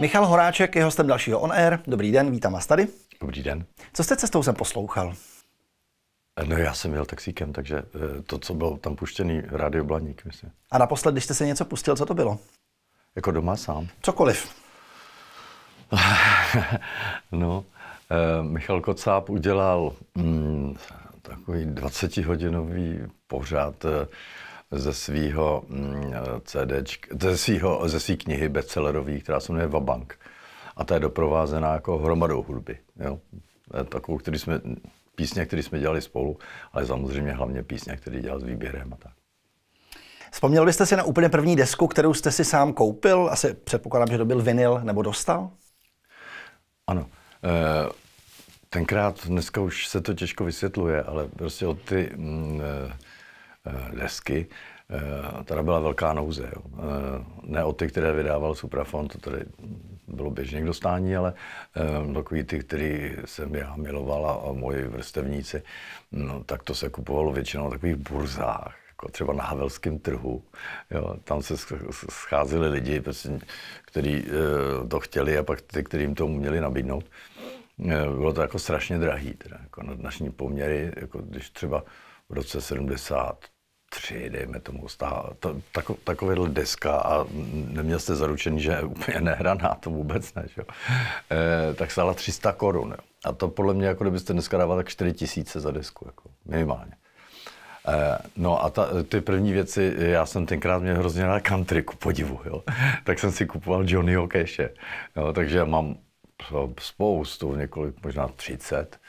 Michal Horáček je hostem dalšího On Air. Dobrý den, vítám vás tady. Dobrý den. Co jste cestou sem poslouchal? Eh, no já jsem jel taxíkem, takže eh, to, co byl tam puštěný, rádio Blaník, myslím. A naposled, když jste se něco pustil, co to bylo? Jako doma sám. Cokoliv. no, eh, Michal Kocáb udělal mm, takový 20-hodinový pořad eh, ze svého mm, CD, ze, svýho, ze svý knihy bestsellerový, která se jmenuje Vabank. A ta je doprovázená jako hromadou hudby. Jo? Takovou, který jsme, písně, které jsme dělali spolu, ale samozřejmě hlavně písně, které dělal s výběrem a tak. Vzpomněl byste si na úplně první desku, kterou jste si sám koupil? Asi předpokládám, že to byl vinyl nebo dostal? Ano. Eh, tenkrát, dneska už se to těžko vysvětluje, ale prostě od ty mm, eh, eh, desky, eh, teda byla velká nouze. Jo. Ne od ty, které vydával Suprafon, to tady bylo běžně k dostání, ale takový ty, který jsem já milovala a moji vrstevníci, no, tak to se kupovalo většinou na takových burzách jako třeba na Havelském trhu. Jo, tam se scházeli lidi, prostě, kteří to chtěli a pak ty, kterým to měli nabídnout. Eh, bylo to jako strašně drahý, teda jako na dnešní poměry, jako když třeba v roce 73, dejme tomu, stála to, tako, takovýhle deska a neměl jste zaručený, že je úplně nehraná, to vůbec ne, že? E, tak stála 300 korun. A to podle mě, jako kdybyste dneska dával tak 4 tisíce za desku, jako minimálně. Eh, no a ta, ty první věci, já jsem tenkrát měl hrozně rád country, ku podivu, jo. tak jsem si kupoval Johnnyho Cache. Jo, takže mám spoustu, několik, možná 30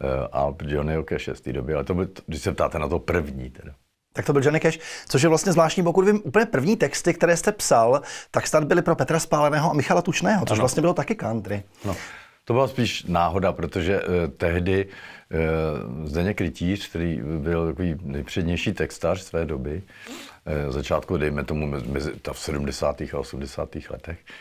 eh, alb Johnny Cash z té doby, ale to byl, když se ptáte na to první teda. Tak to byl Johnny Cash, což je vlastně zvláštní, pokud vím, úplně první texty, které jste psal, tak snad byly pro Petra Spáleného a Michala Tučného, což ano. vlastně bylo taky country. No. To byla spíš náhoda, protože eh, tehdy eh, Zdeněk Krytíř, který byl takový nejpřednější textař své doby, eh, začátku, dejme tomu, mezi, ta v 70. a 80. letech, eh,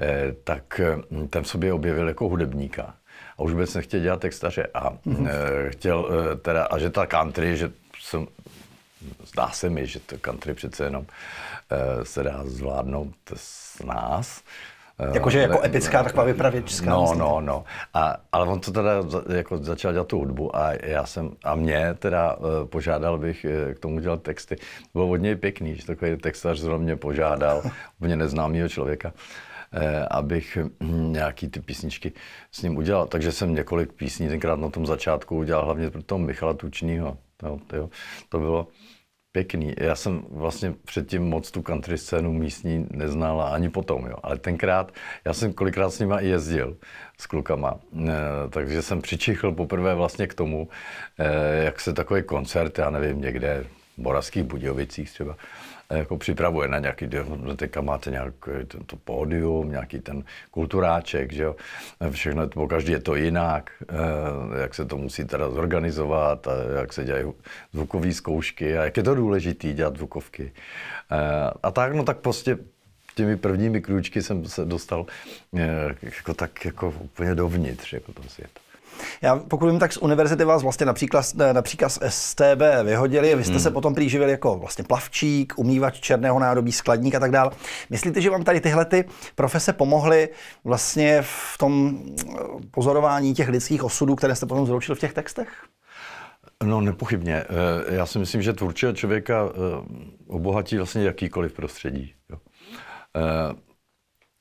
Eh, tak eh, ten sobě objevil jako hudebníka. A už vůbec nechtěl dělat textaře. A, mhm. eh, chtěl, teda, a že ta country, že jsem, zdá se mi, že to country přece jenom se dá zvládnout s nás, Jakože jako epická taková vypravěčská. No, no, no. A, ale on to teda za, jako začal dělat tu hudbu a já jsem, a mě teda požádal bych k tomu dělat texty. Bylo od něj pěkný, že takový textař zrovna mě požádal, mě neznámýho člověka. Eh, abych hm, nějaký ty písničky s ním udělal. Takže jsem několik písní tenkrát na tom začátku udělal, hlavně pro toho Michala Tučního. To, to, to bylo pěkný. Já jsem vlastně předtím moc tu country scénu místní neznala, ani potom, jo. Ale tenkrát, já jsem kolikrát s nima i jezdil, s klukama, e, takže jsem přičichl poprvé vlastně k tomu, e, jak se takový koncert, já nevím, někde v Moravských Budějovicích třeba, jako připravuje na nějaký, no, teďka máte nějaký tento eh, pódium, nějaký ten kulturáček, že jo, všechno, po každý je to jinak, eh, jak se to musí teda zorganizovat, a jak se dělají zvukové zkoušky a jak je to důležité dělat zvukovky. Eh, a tak, no tak prostě těmi prvními krůčky jsem se dostal jako tak jako úplně dovnitř jako toho světa. Já pokud vím, tak z univerzity vás vlastně například, například z STB vyhodili, vy jste hmm. se potom přiživili jako vlastně plavčík, umývač černého nádobí, skladník a tak dále. Myslíte, že vám tady tyhle ty profese pomohly vlastně v tom eh, pozorování těch lidských osudů, které jste potom zroučil v těch textech? No nepochybně. Eh, já si myslím, že tvůrčího člověka eh, obohatí vlastně jakýkoliv prostředí. Jo.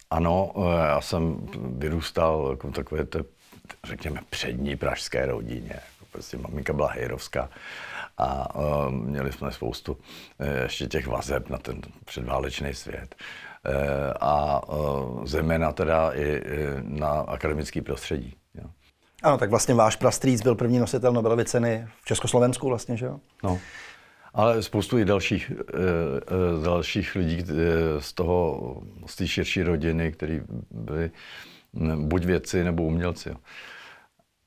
Ano, já jsem vyrůstal jako takové té řekněme, přední pražské rodině. Jako prostě maminka byla hejrovská a um, měli jsme spoustu e, ještě těch vazeb na ten předválečný svět. Uh, a uh, zejména teda i, uh, na akademický prostředí. Jo. Ano, tak vlastně váš prastrýc byl první nositel Nobelovy ceny v Československu vlastně, že jo? No. Ale spoustu i dalších, dalších lidí z toho, z té širší rodiny, kteří byli buď věci nebo umělci.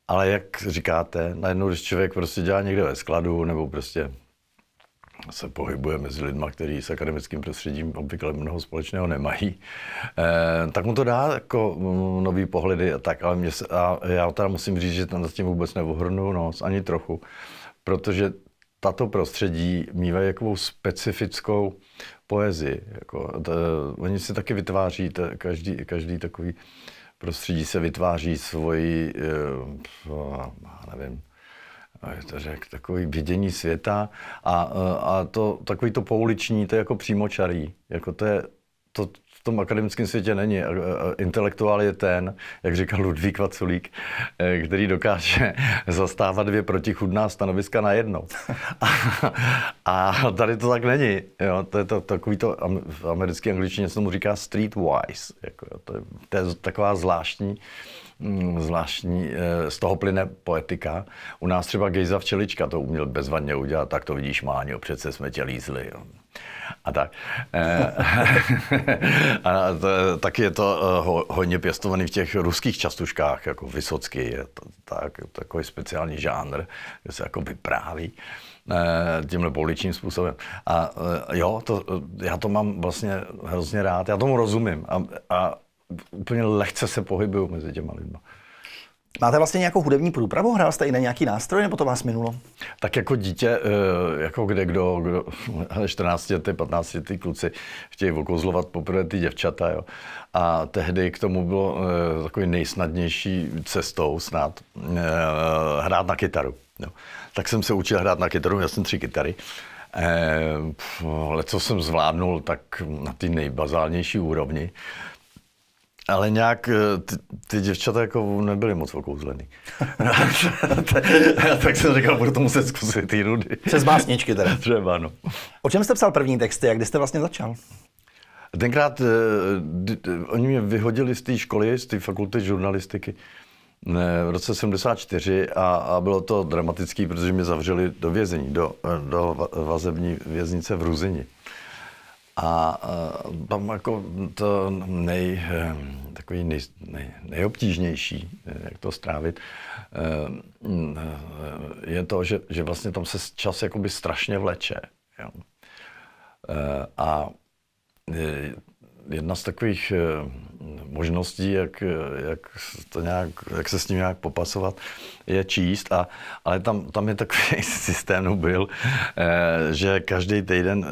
Ale jak říkáte, najednou, když člověk prostě dělá někde ve skladu nebo prostě se pohybuje mezi lidmi, kteří s akademickým prostředím obvykle mnoho společného nemají, eh, tak mu to dá jako mm, nový pohledy a tak, ale mě se, a já teda musím říct, že tam s tím vůbec nevohrnu nos, ani trochu, protože tato prostředí mývají jakovou specifickou poezii. Jako, eh, oni si taky vytváří každý, každý takový eh, prostředí se vytváří svoji, eh, nevím, je to řek, takový vidění světa a, eh, a to, takový to pouliční, to je jako přímočarý, jako to je to, v tom akademickém světě není. Intelektuál je ten, jak říkal Ludvík Vaculík, eh, který dokáže zastávat dvě protichudná stanoviska na jednou. A, a tady to tak není. Jo, to je to, takový to v americké angličtině se tomu říká streetwise. Jako, to, je, to je taková zvláštní Mm, zvláštní, eh, z toho plyne poetika. U nás třeba Gejza Včelička to uměl bezvadně udělat, tak to vidíš, Máňo, přece jsme tě lízli. Jo. A tak. Eh, a to, tak je to eh, ho, hodně pěstovaný v těch ruských častuškách, jako Vysocký je to, tak, takový speciální žánr, kde se jako vypráví tímhle pouličním způsobem. A jo, to, já to mám vlastně hrozně rád, já tomu rozumím. A, a úplně lehce se pohybuju mezi těma lidma. Máte vlastně nějakou hudební průpravu? Hrál jste i na nějaký nástroj, nebo to vás minulo? Tak jako dítě, eh, jako kde kdo, kdo 14 ty 15 ty kluci chtějí okouzlovat poprvé ty děvčata, jo. A tehdy k tomu bylo eh, takový nejsnadnější cestou snad eh, hrát na kytaru. Jo. Tak jsem se učil hrát na kytaru, měl jsem tři kytary. Ale co jsem zvládnul, tak na ty nejbazálnější úrovni. Ale nějak eh, ty, ty děvčata jako nebyly moc okouzlený. tak jsem říkal, budu to muset zkusit ty rudy. Přes básničky teda. Třeba, no. O čem jste psal první texty a kdy jste vlastně začal? Tenkrát eh, oni mě vyhodili z té školy, z té fakulty žurnalistiky eh, v roce 74 a, a bylo to dramatický, protože mě zavřeli do vězení, do, do vazební věznice v Ruzini. A tam eh, jako to nej, eh, takový nej, nej, nejobtížnější, eh, jak to strávit, je to, že, že vlastně tam se čas jakoby strašně vleče. Jo. A jedna z takových eh, možností, jak, eh, jak, to nějak, jak se s tím nějak popasovat, je číst. A, ale tam, tam je takový systém byl, eh, že každý týden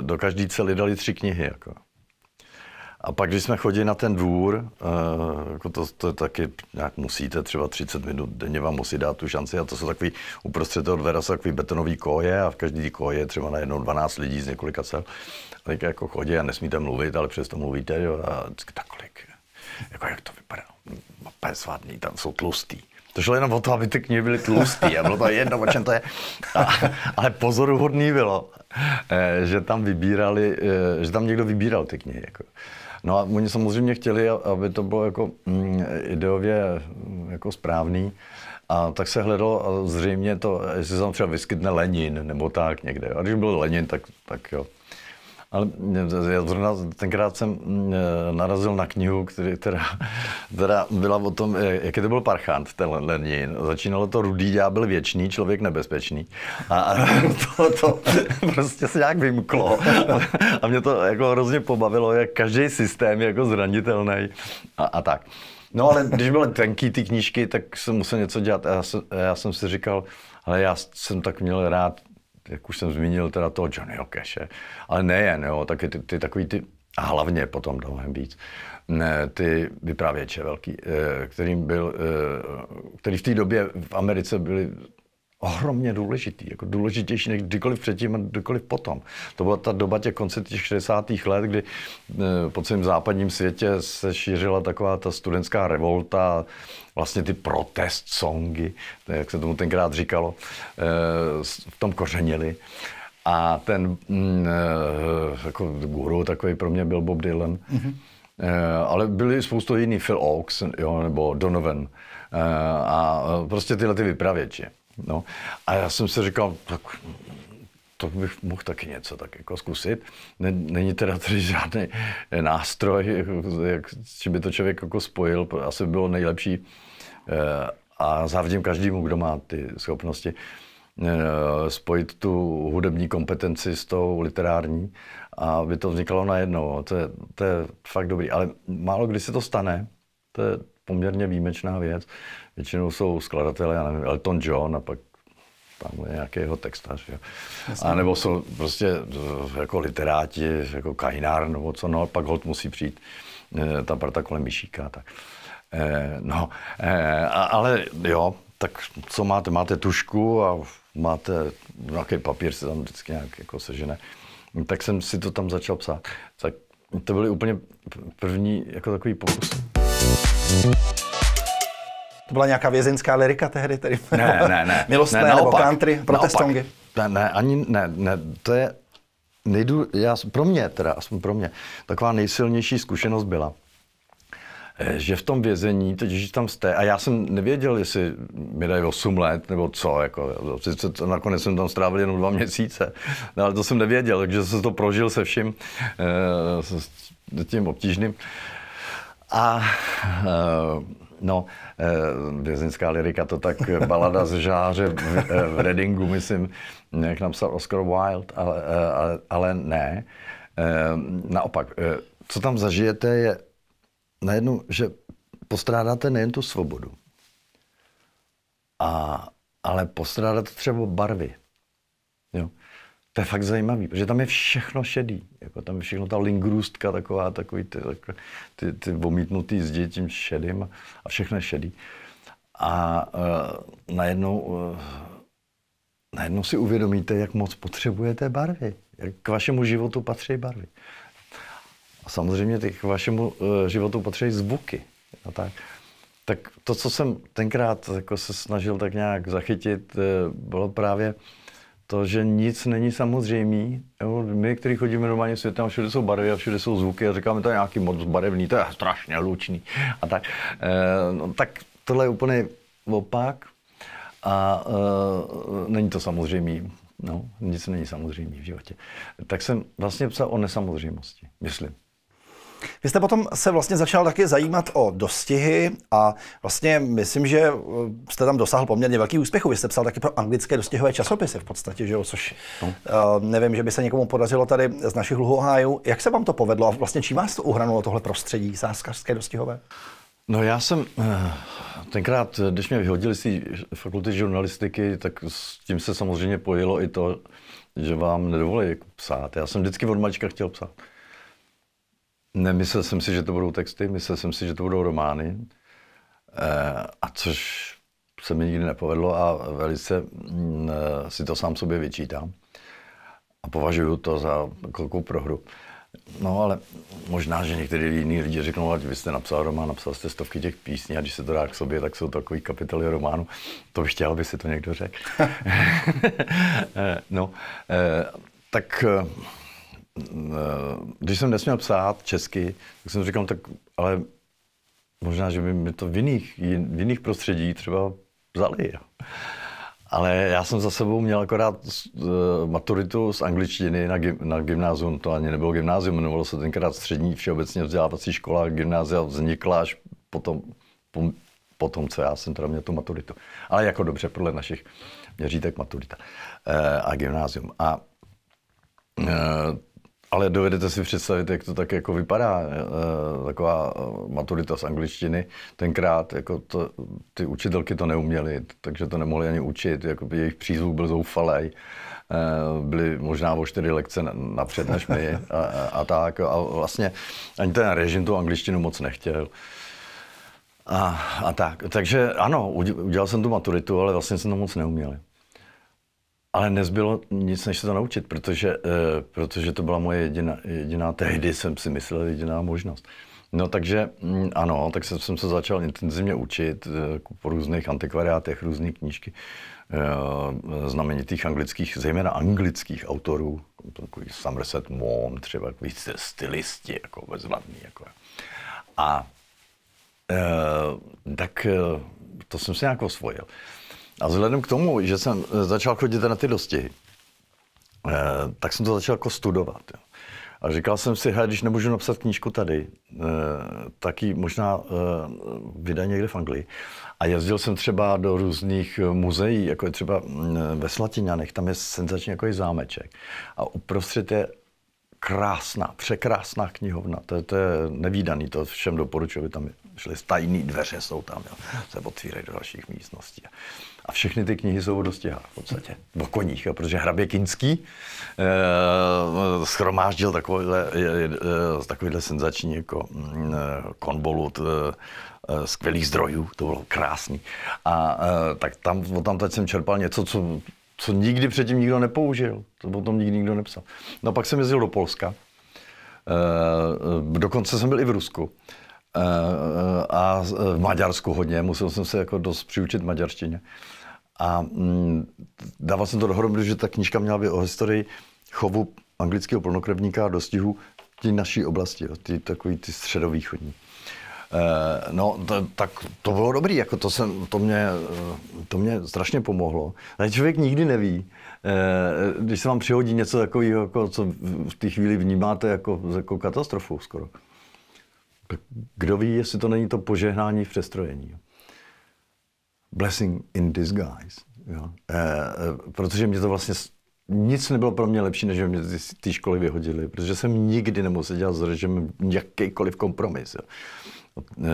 do každý cely dali tři knihy. Jako. A pak, když jsme chodili na ten dvůr, jako to, to taky nějak musíte, třeba 30 minut denně vám musí dát tu šanci. A to jsou takový, uprostřed toho dvera jsou takový betonový koje a v každý koje je třeba najednou 12 lidí z několika cel tak jako chodí a nesmíte mluvit, ale přesto mluvíte, jo, a tak kolik, jako jak to vypadá, 50 tam jsou tlustý. To šlo jenom o to, aby ty knihy byly tlustý a bylo to jedno, o čem to je. A, ale pozoruhodný bylo, eh, že tam vybírali, eh, že tam někdo vybíral ty knihy. Jako. No a oni samozřejmě chtěli, aby to bylo jako mm, ideově mm, jako správný, a tak se hledalo a eh, zřejmě to, jestli se tam třeba vyskytne Lenin nebo tak někde. A když byl Lenin, tak, tak jo. Ale já zrovna tenkrát jsem mm, eh, narazil na knihu, která, která byla o tom, eh, jaký to byl parchant, ten Lenin. Začínalo to Rudý ďábel věčný, člověk nebezpečný. A to, to prostě se nějak vymklo. A mě to jako hrozně pobavilo, jak každý systém je jako zranitelný a, a tak. No ale když byly tenký ty knížky, tak jsem musel něco dělat. A já, jsem, já jsem si říkal, ale já jsem tak měl rád jak už jsem zmínil, teda toho Johnnyho Cashe, ale nejen, jo, taky ty, ty takový ty, a hlavně potom mnohem víc, ne, ty vyprávěče velký, eh, kterým byl, eh, který v té době v Americe byli ohromně důležitý, jako důležitější než kdykoliv předtím a kdykoliv potom. To byla ta doba těch konce těch 60. let, kdy eh, po celém západním světě se šířila taková ta studentská revolta, vlastně ty protest songy, eh, jak se tomu tenkrát říkalo, eh, v tom kořenili. A ten mm, jako guru takový pro mě byl Bob Dylan. Mm-hmm. Ale byly spoustu jiný, Phil Oaks jo, nebo Donovan a prostě tyhle ty vypravěči. No. A já jsem si říkal, tak to bych mohl taky něco tak jako zkusit. Není teda tady žádný nástroj, jak, či by to člověk jako spojil, asi by bylo nejlepší. Eh, a závidím každému, kdo má ty schopnosti eh, spojit tu hudební kompetenci s tou literární a aby to vznikalo najednou. To je, to je fakt dobrý, ale málo kdy se to stane. To je poměrně výjimečná věc většinou jsou skladatelé, já nevím, Elton John a pak tam je nějaký jeho textař. Jo. A nebo jsou prostě eh, jako literáti, jako kajnár nebo co, no pak hold musí přijít eh, ta parta kolem Myšíka. Tak. Eh, no, eh, ale jo, tak co máte? Máte tušku a máte nějaký papír, se tam vždycky nějak jako sežene. Tak jsem si to tam začal psát. Tak to byly úplně první jako takový pokus. To byla nějaká vězeňská lirika tehdy? Tedy. Ne, ne, ne. Milostné ne, naopak, nebo country, protestongy? Ne, ne, ani ne, ne. To je nejdu, já, pro mě teda, aspoň pro mě, taková nejsilnější zkušenost byla, eh, že v tom vězení, teď, že tam jste, a já jsem nevěděl, jestli mi dají 8 let nebo co, jako, sice to, nakonec jsem tam strávil jenom dva měsíce, no, ale to jsem nevěděl, takže jsem to prožil se vším, e, s tím obtížným. A e, No, eh, vězeňská lirika, to tak eh, balada z žáře v, eh, v Readingu, myslím, jak napsal Oscar Wilde, ale, ale, ale ne. Naopak, co tam zažijete, je najednou, že postrádáte nejen tu svobodu, a, ale postrádáte třeba barvy. Jo. To je fakt zajímavý, protože tam je všechno šedý. Jako tam je všechno ta lingrůstka taková, takový ty, ty, ty omítnutý s dětím šedým a všechno je šedý. A uh, najednou, uh, najednou si uvědomíte, jak moc potřebujete barvy. Jak k vašemu životu patří barvy. A samozřejmě ty k vašemu uh, životu patří zvuky. A tak. tak to, co jsem tenkrát jako se snažil tak nějak zachytit, uh, bylo právě uh, to, že nic není samozřejmý. Jo? My, kteří chodíme normálně světem, všude jsou barvy a všude jsou zvuky a říkáme, to je nějaký moc barevný, to je strašně hlučný a tak. E, no, tak tohle je úplně opak a e, není to samozřejmý. No, nic není samozřejmý v životě. Tak jsem vlastně psal o nesamozřejmosti, myslím. Vy jste potom se vlastně začal taky zajímat o dostihy a vlastně myslím, že eh, jste tam dosáhl poměrně velký úspěchu. Vy jste psal taky pro anglické dostihové časopisy v podstatě, že jo? což no. uh, nevím, že by se někomu podařilo tady z našich hluhohájů. Jak se vám to povedlo a vlastně čím vás to uhranulo tohle prostředí sáskařské dostihové? No já jsem eh, tenkrát, když mě vyhodili z fakulty žurnalistiky, tak s tím se samozřejmě pojilo i to, že vám nedovolí jako psát. Já jsem vždycky od malička chtěl psát. Nemyslel jsem si, že to budou texty, myslel jsem si, že to budou romány. Eh, a což se mi nikdy nepovedlo a velice mm, eh, si to sám sobě vyčítám. A považuju to za velkou prohru. No ale možná, že někteří jiní lidi řeknou, ať vy jste napsal román, napsal jste stovky těch písní a když se to dá k sobě, tak jsou takový kapitoly románu. To bych chtěl, aby si to někdo řekl. Eh, no, tak Eh, když jsem nesměl psát česky, tak jsem říkal, tak ale možná, že by mi to v jiných, v jiných prostředí třeba vzali. Ale já jsem za sebou měl akorát eh, maturitu z angličtiny na, gym, na gymnázium, to ani nebylo gymnázium, jmenovalo se tenkrát střední všeobecně vzdělávací škola, gymnázia vznikla až potom, po, potom, co já jsem teda měl tu maturitu. Ale jako dobře, podle našich měřítek maturita e, a gymnázium. A e, ale dovedete si představit, jak to tak jako vypadá, eh, taková eh, maturita z angličtiny. Tenkrát jako to, ty učitelky to neuměly, takže to nemohly ani učit, jako jejich přízvuk byl zoufalej. Eh, byly možná o čtyři lekce napřed než my a, a tak. A vlastně ani ten režim tu angličtinu moc nechtěl. A, a tak. Takže ano, udělal jsem tu maturitu, ale vlastně jsem to moc neuměl. Ale nezbylo nic, než se to naučit, protože, eh, protože to byla moje jediná, jediná, tehdy jsem si myslel, jediná možnost. No takže mm, ano, tak jsem se začal intenzivně učit eh, po různých antikvariátech, různé knížky eh, znamenitých anglických, zejména anglických autorů, takový Somerset Maugham třeba, takový stylisti, jako bezvadný. Jako. A tak to jsem si nějak osvojil. A vzhledem k tomu, že jsem eh, začal chodit na ty dostihy, eh, tak jsem to začal jako studovat. Jo. A říkal jsem si, hej, když nemůžu napsat knížku tady, eh, tak ji možná vydají někde v Anglii. A jezdil jsem třeba do různých muzeí, jako je třeba mm, ve Slatiňanech, tam je senzační jako zámeček. A uprostřed je krásná, překrásná knihovna. To, je, to je nevýdaný, to všem doporučuji, tam šly tajné dveře, jsou tam, jo. se otvírají do dalších místností. A všechny ty knihy jsou o dostihách v podstatě, o koních, jo, protože hrabě Kinský eh, schromáždil takovýhle, eh, eh, takovýhle senzační jako, mm, eh, konvolut eh, eh, skvělých zdrojů, to bylo krásný. A eh, tak tam, tam teď jsem čerpal něco, co, co nikdy předtím nikdo nepoužil, to potom nikdy nikdo nepsal. No pak jsem jezdil do Polska, eh, eh dokonce jsem byl i v Rusku. Eh, Eh, a eh, v Maďarsku hodně, musel jsem se jako dost přiučit maďarštině. A mm, dával jsem to dohromady, že ta knížka měla být o historii chovu anglického plnokrevníka a dostihu té naší oblasti, jo, ty takový ty středovýchodní. Eh, no, to, tak to bylo dobrý, jako to, jsem, to, mě, to mě strašně pomohlo. Ale člověk nikdy neví, když se vám přihodí něco takového, jako, co v té chvíli vnímáte jako, jako katastrofu skoro. Kdo ví, jestli to není to požehnání v přestrojení. Blessing in disguise. Jo? E, protože mě to vlastně nic nebylo pro mě lepší, než že mě z té školy vyhodili, protože jsem nikdy nemusel dělat s režimem jakýkoliv kompromis. Jo. Eh,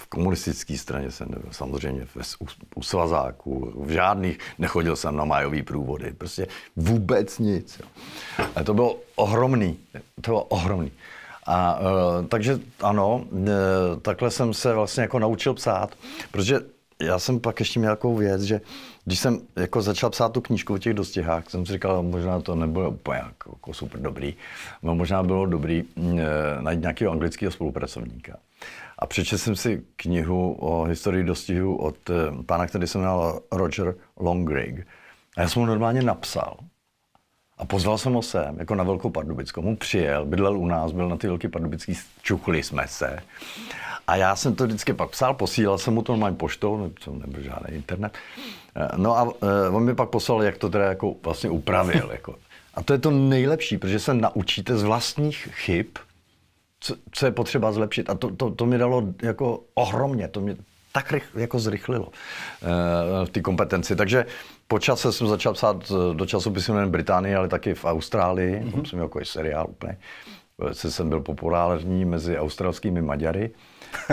v komunistické straně jsem nebyl, samozřejmě v, u, u svazáků, v žádných, nechodil jsem na majový průvody, prostě vůbec nic. Jo. A to bylo ohromný, to bylo ohromný. A e, takže ano, e, takhle jsem se vlastně jako naučil psát, protože já jsem pak ještě měl takovou věc, že když jsem jako začal psát tu knížku o těch dostihách, jsem si říkal, možná to nebylo úplně jako, jako super dobrý, no možná bylo dobrý e, najít nějakého anglického spolupracovníka. A přečetl jsem si knihu o historii dostihu od e, pana, který se jmenoval Roger Longrig. A já jsem mu normálně napsal. A pozval jsem ho sem, jako na Velkou Pardubickou. Mu přijel, bydlel u nás, byl na ty Velký Pardubický, čuchli jsme se. A já jsem to vždycky pak psal, posílal jsem mu to normálně poštou, nebo nebyl žádný internet. Eh, no a eh, on mi pak poslal, jak to teda jako vlastně upravil. Jako. A to je to nejlepší, protože se naučíte z vlastních chyb, co, co je potřeba zlepšit. A to, to, to mi dalo jako ohromně, to mě tak rych, jako zrychlilo uh, ty kompetenci. Takže po čase jsem začal psát eh, do časopisu nejen Británii, ale taky v Austrálii. Mm-hmm. Tam jsem měl jako seriál úplně. Velice eh, jsem byl populární mezi australskými Maďary,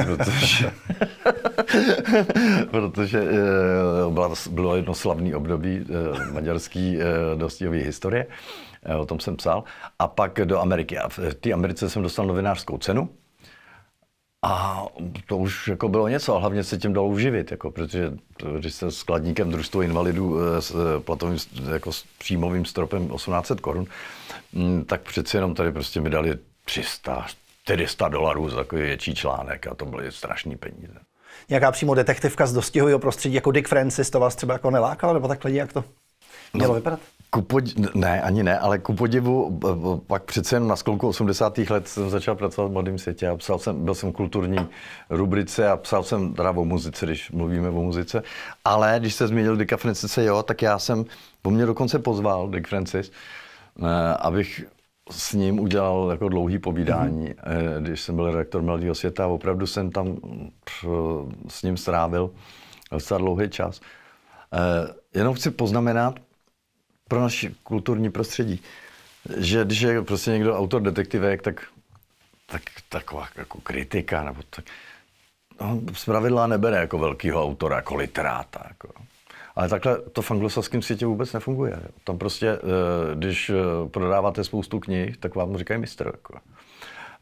protože, protože eh, bylo jedno slavné období maďarské dostihové historie. O tom jsem psal. A pak do Ameriky. A v té Americe jsem dostal novinářskou cenu a to už jako bylo něco, a hlavně se tím dalo uživit, jako, protože když jsem skladníkem družstva invalidů eh, s eh, platovým, jako s příjmovým stropem 1800 korun, mm, tak přeci jenom tady prostě mi dali 300, 400 dolarů za takový větší článek a to byly strašné peníze. Nějaká přímo detektivka z dostihového prostředí, jako Dick Francis, to vás třeba jako nelákala, nebo takhle jak to no, mělo no, vypadat? Ku podi- ne, ani ne, ale ku podivu, pak přece jen na sklonku 80. let jsem začal pracovat v Mladém světě a psal jsem, byl jsem kulturní rubrice a psal jsem teda o muzice, když mluvíme o muzice, ale když se změnil Dick Francis, jo, tak já jsem, po mě dokonce pozval, Dick Francis, eh, abych s ním udělal jako dlouhý povídání, mm-hmm. když jsem byl redaktor Mladého světa a opravdu jsem tam s ním strávil docela dlouhý čas. Eh, jenom chci poznamenat, pro naše kulturní prostředí. Že když je prostě někdo autor detektivek, tak, tak taková jako kritika, nebo tak, on no, z pravidla nebere jako velkýho autora, jako literáta. Jako. Ale takhle to v anglosaském světě vůbec nefunguje. Tam prostě, eh, když eh, prodáváte spoustu knih, tak vám říkají mistr. Jako.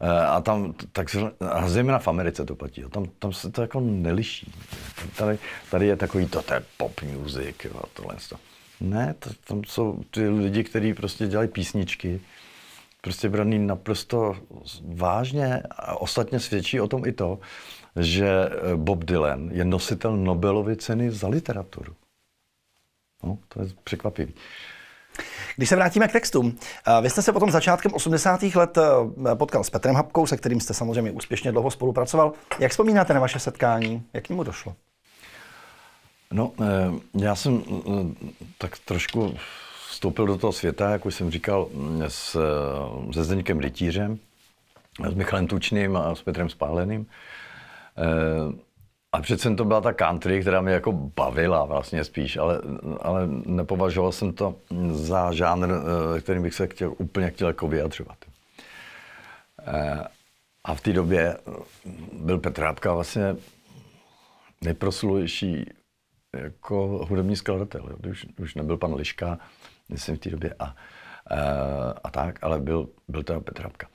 Eh, a tam, tak, a zejména v Americe to platí, tam, tam se to jako neliší. Tady, tady je takový, to, to je pop music, jo, tohle. Stav. Ne, to, tam jsou ty lidi, kteří prostě dělají písničky, prostě braný naprosto vážně a ostatně svědčí o tom i to, že eh, Bob Dylan je nositel Nobelovy ceny za literaturu. No, to je překvapivý. Když se vrátíme k textům, eh, vy jste se potom začátkem 80. let eh, potkal s Petrem Habkou, se kterým jste samozřejmě úspěšně dlouho spolupracoval. Jak vzpomínáte na vaše setkání? Jak k němu došlo? No, eh, já jsem eh, tak trošku vstoupil do toho světa, jak už jsem říkal, eh, s, se Zdeníkem Rytířem, s Michalem Tučným a s Petrem Spáleným. A přece to byla ta country, která mě jako bavila vlastně spíš, ale, ale nepovažoval jsem to za žánr, kterým bych se chtěl, úplně chtěl jako vyjadřovat. A v té době byl Petr Rábka vlastně nejproslulejší jako hudební skladatel. Jo. Už, už nebyl pan Liška, myslím v té době, a, a, e, a tak, ale byl, byl to Petr Rabka.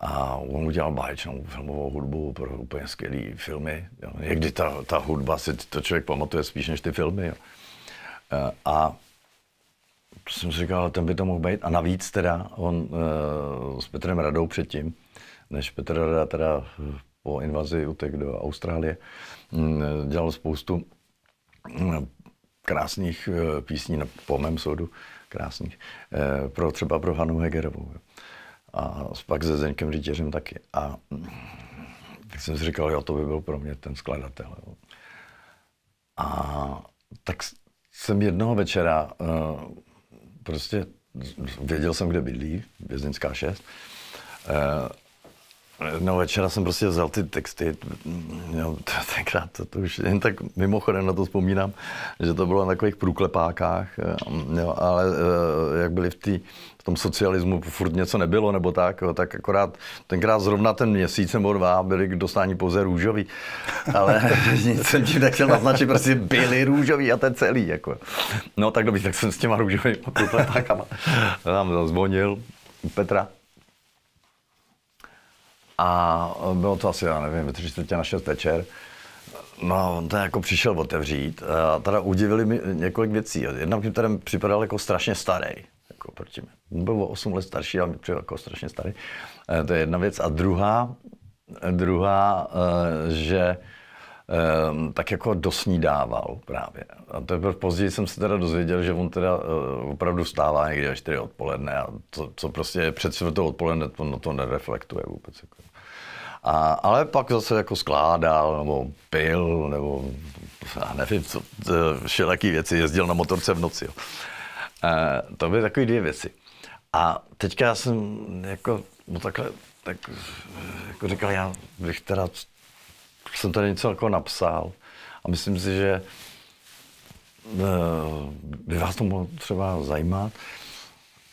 A on udělal báječnou filmovou hudbu pro úplně skvělé filmy. Jo. Někdy ta, ta hudba si to člověk pamatuje spíš než ty filmy. Jo. E, a to jsem si říkal, ten by to mohl být. A navíc teda, on e, s Petrem Radou předtím, než Petr Rada teda po invazi utek do Austrálie, dělal spoustu krásných eh, písní, po mém soudu krásných, eh, pro třeba pro Hanu Hegerovou. A pak se Zdeňkem Rytěřem taky. A mm, tak jsem si říkal, jo, to by byl pro mě ten skladatel. Jo. A tak jsem jednoho večera eh, prostě věděl jsem, kde bydlí, věznická 6, No večera jsem prostě vzal ty texty, No tenkrát to, to už jen tak mimochodem na to vzpomínám, že to bylo na takových průklepákách, eh, jo, ale eh, jak byli v, tý, v tom socialismu, furt něco nebylo nebo tak, jo, tak akorát tenkrát zrovna ten měsíc nebo dva byli k dostání pouze růžový, ale nic jsem tím nechtěl naznačit, prostě byli růžový a ten celý, jako. No tak dobře, tak jsem s těma růžovými průklepákama tam zvonil Petra a bylo to asi, já nevím, ve tři čtvrtě na šest večer. No on to jako přišel otevřít a teda udivili mi několik věcí. Jednak mi připadal jako strašně starý. Jako proti mě. Byl o 8 let starší, ale mi připadal jako strašně starý. E, to je jedna věc. A druhá, druhá e, že um, tak jako dosnídával právě. A teprve později jsem se teda dozvěděl, že on teda uh, opravdu stává někdy až 4 odpoledne a to, co prostě je před čtvrtou odpoledne, to, no to nereflektuje vůbec. Jako. A, ale pak zase jako skládal, nebo pil, nebo já nevím, co, eh, všelaký věci, jezdil na motorce v noci. A, eh, to byly takové dvě věci. A teďka já jsem jako, no takhle, tak jako říkal, já bych teda jsem tady něco jako napsal a myslím si, že eh, by vás to mohlo třeba zajímat.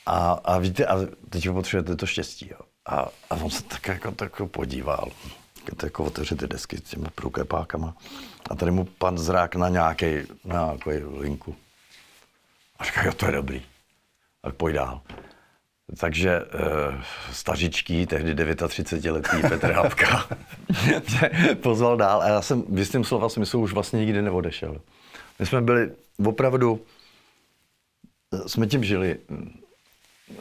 A, a víte, a teď potřebujete to štěstí. Jo. A, a on se tak jako, tak jako podíval. To jako otevřít ty desky s těmi průklepákama. A tady mu pan zrák na nějaký na nějakou linku. A říká, jo, to je dobrý. A pojď dál. Takže e, stařičký, tehdy 39-letý Petr Hapka mě pozval dál a já jsem v jistém slova smyslu už vlastně nikdy neodešel. My jsme byli opravdu, jsme tím žili, eh,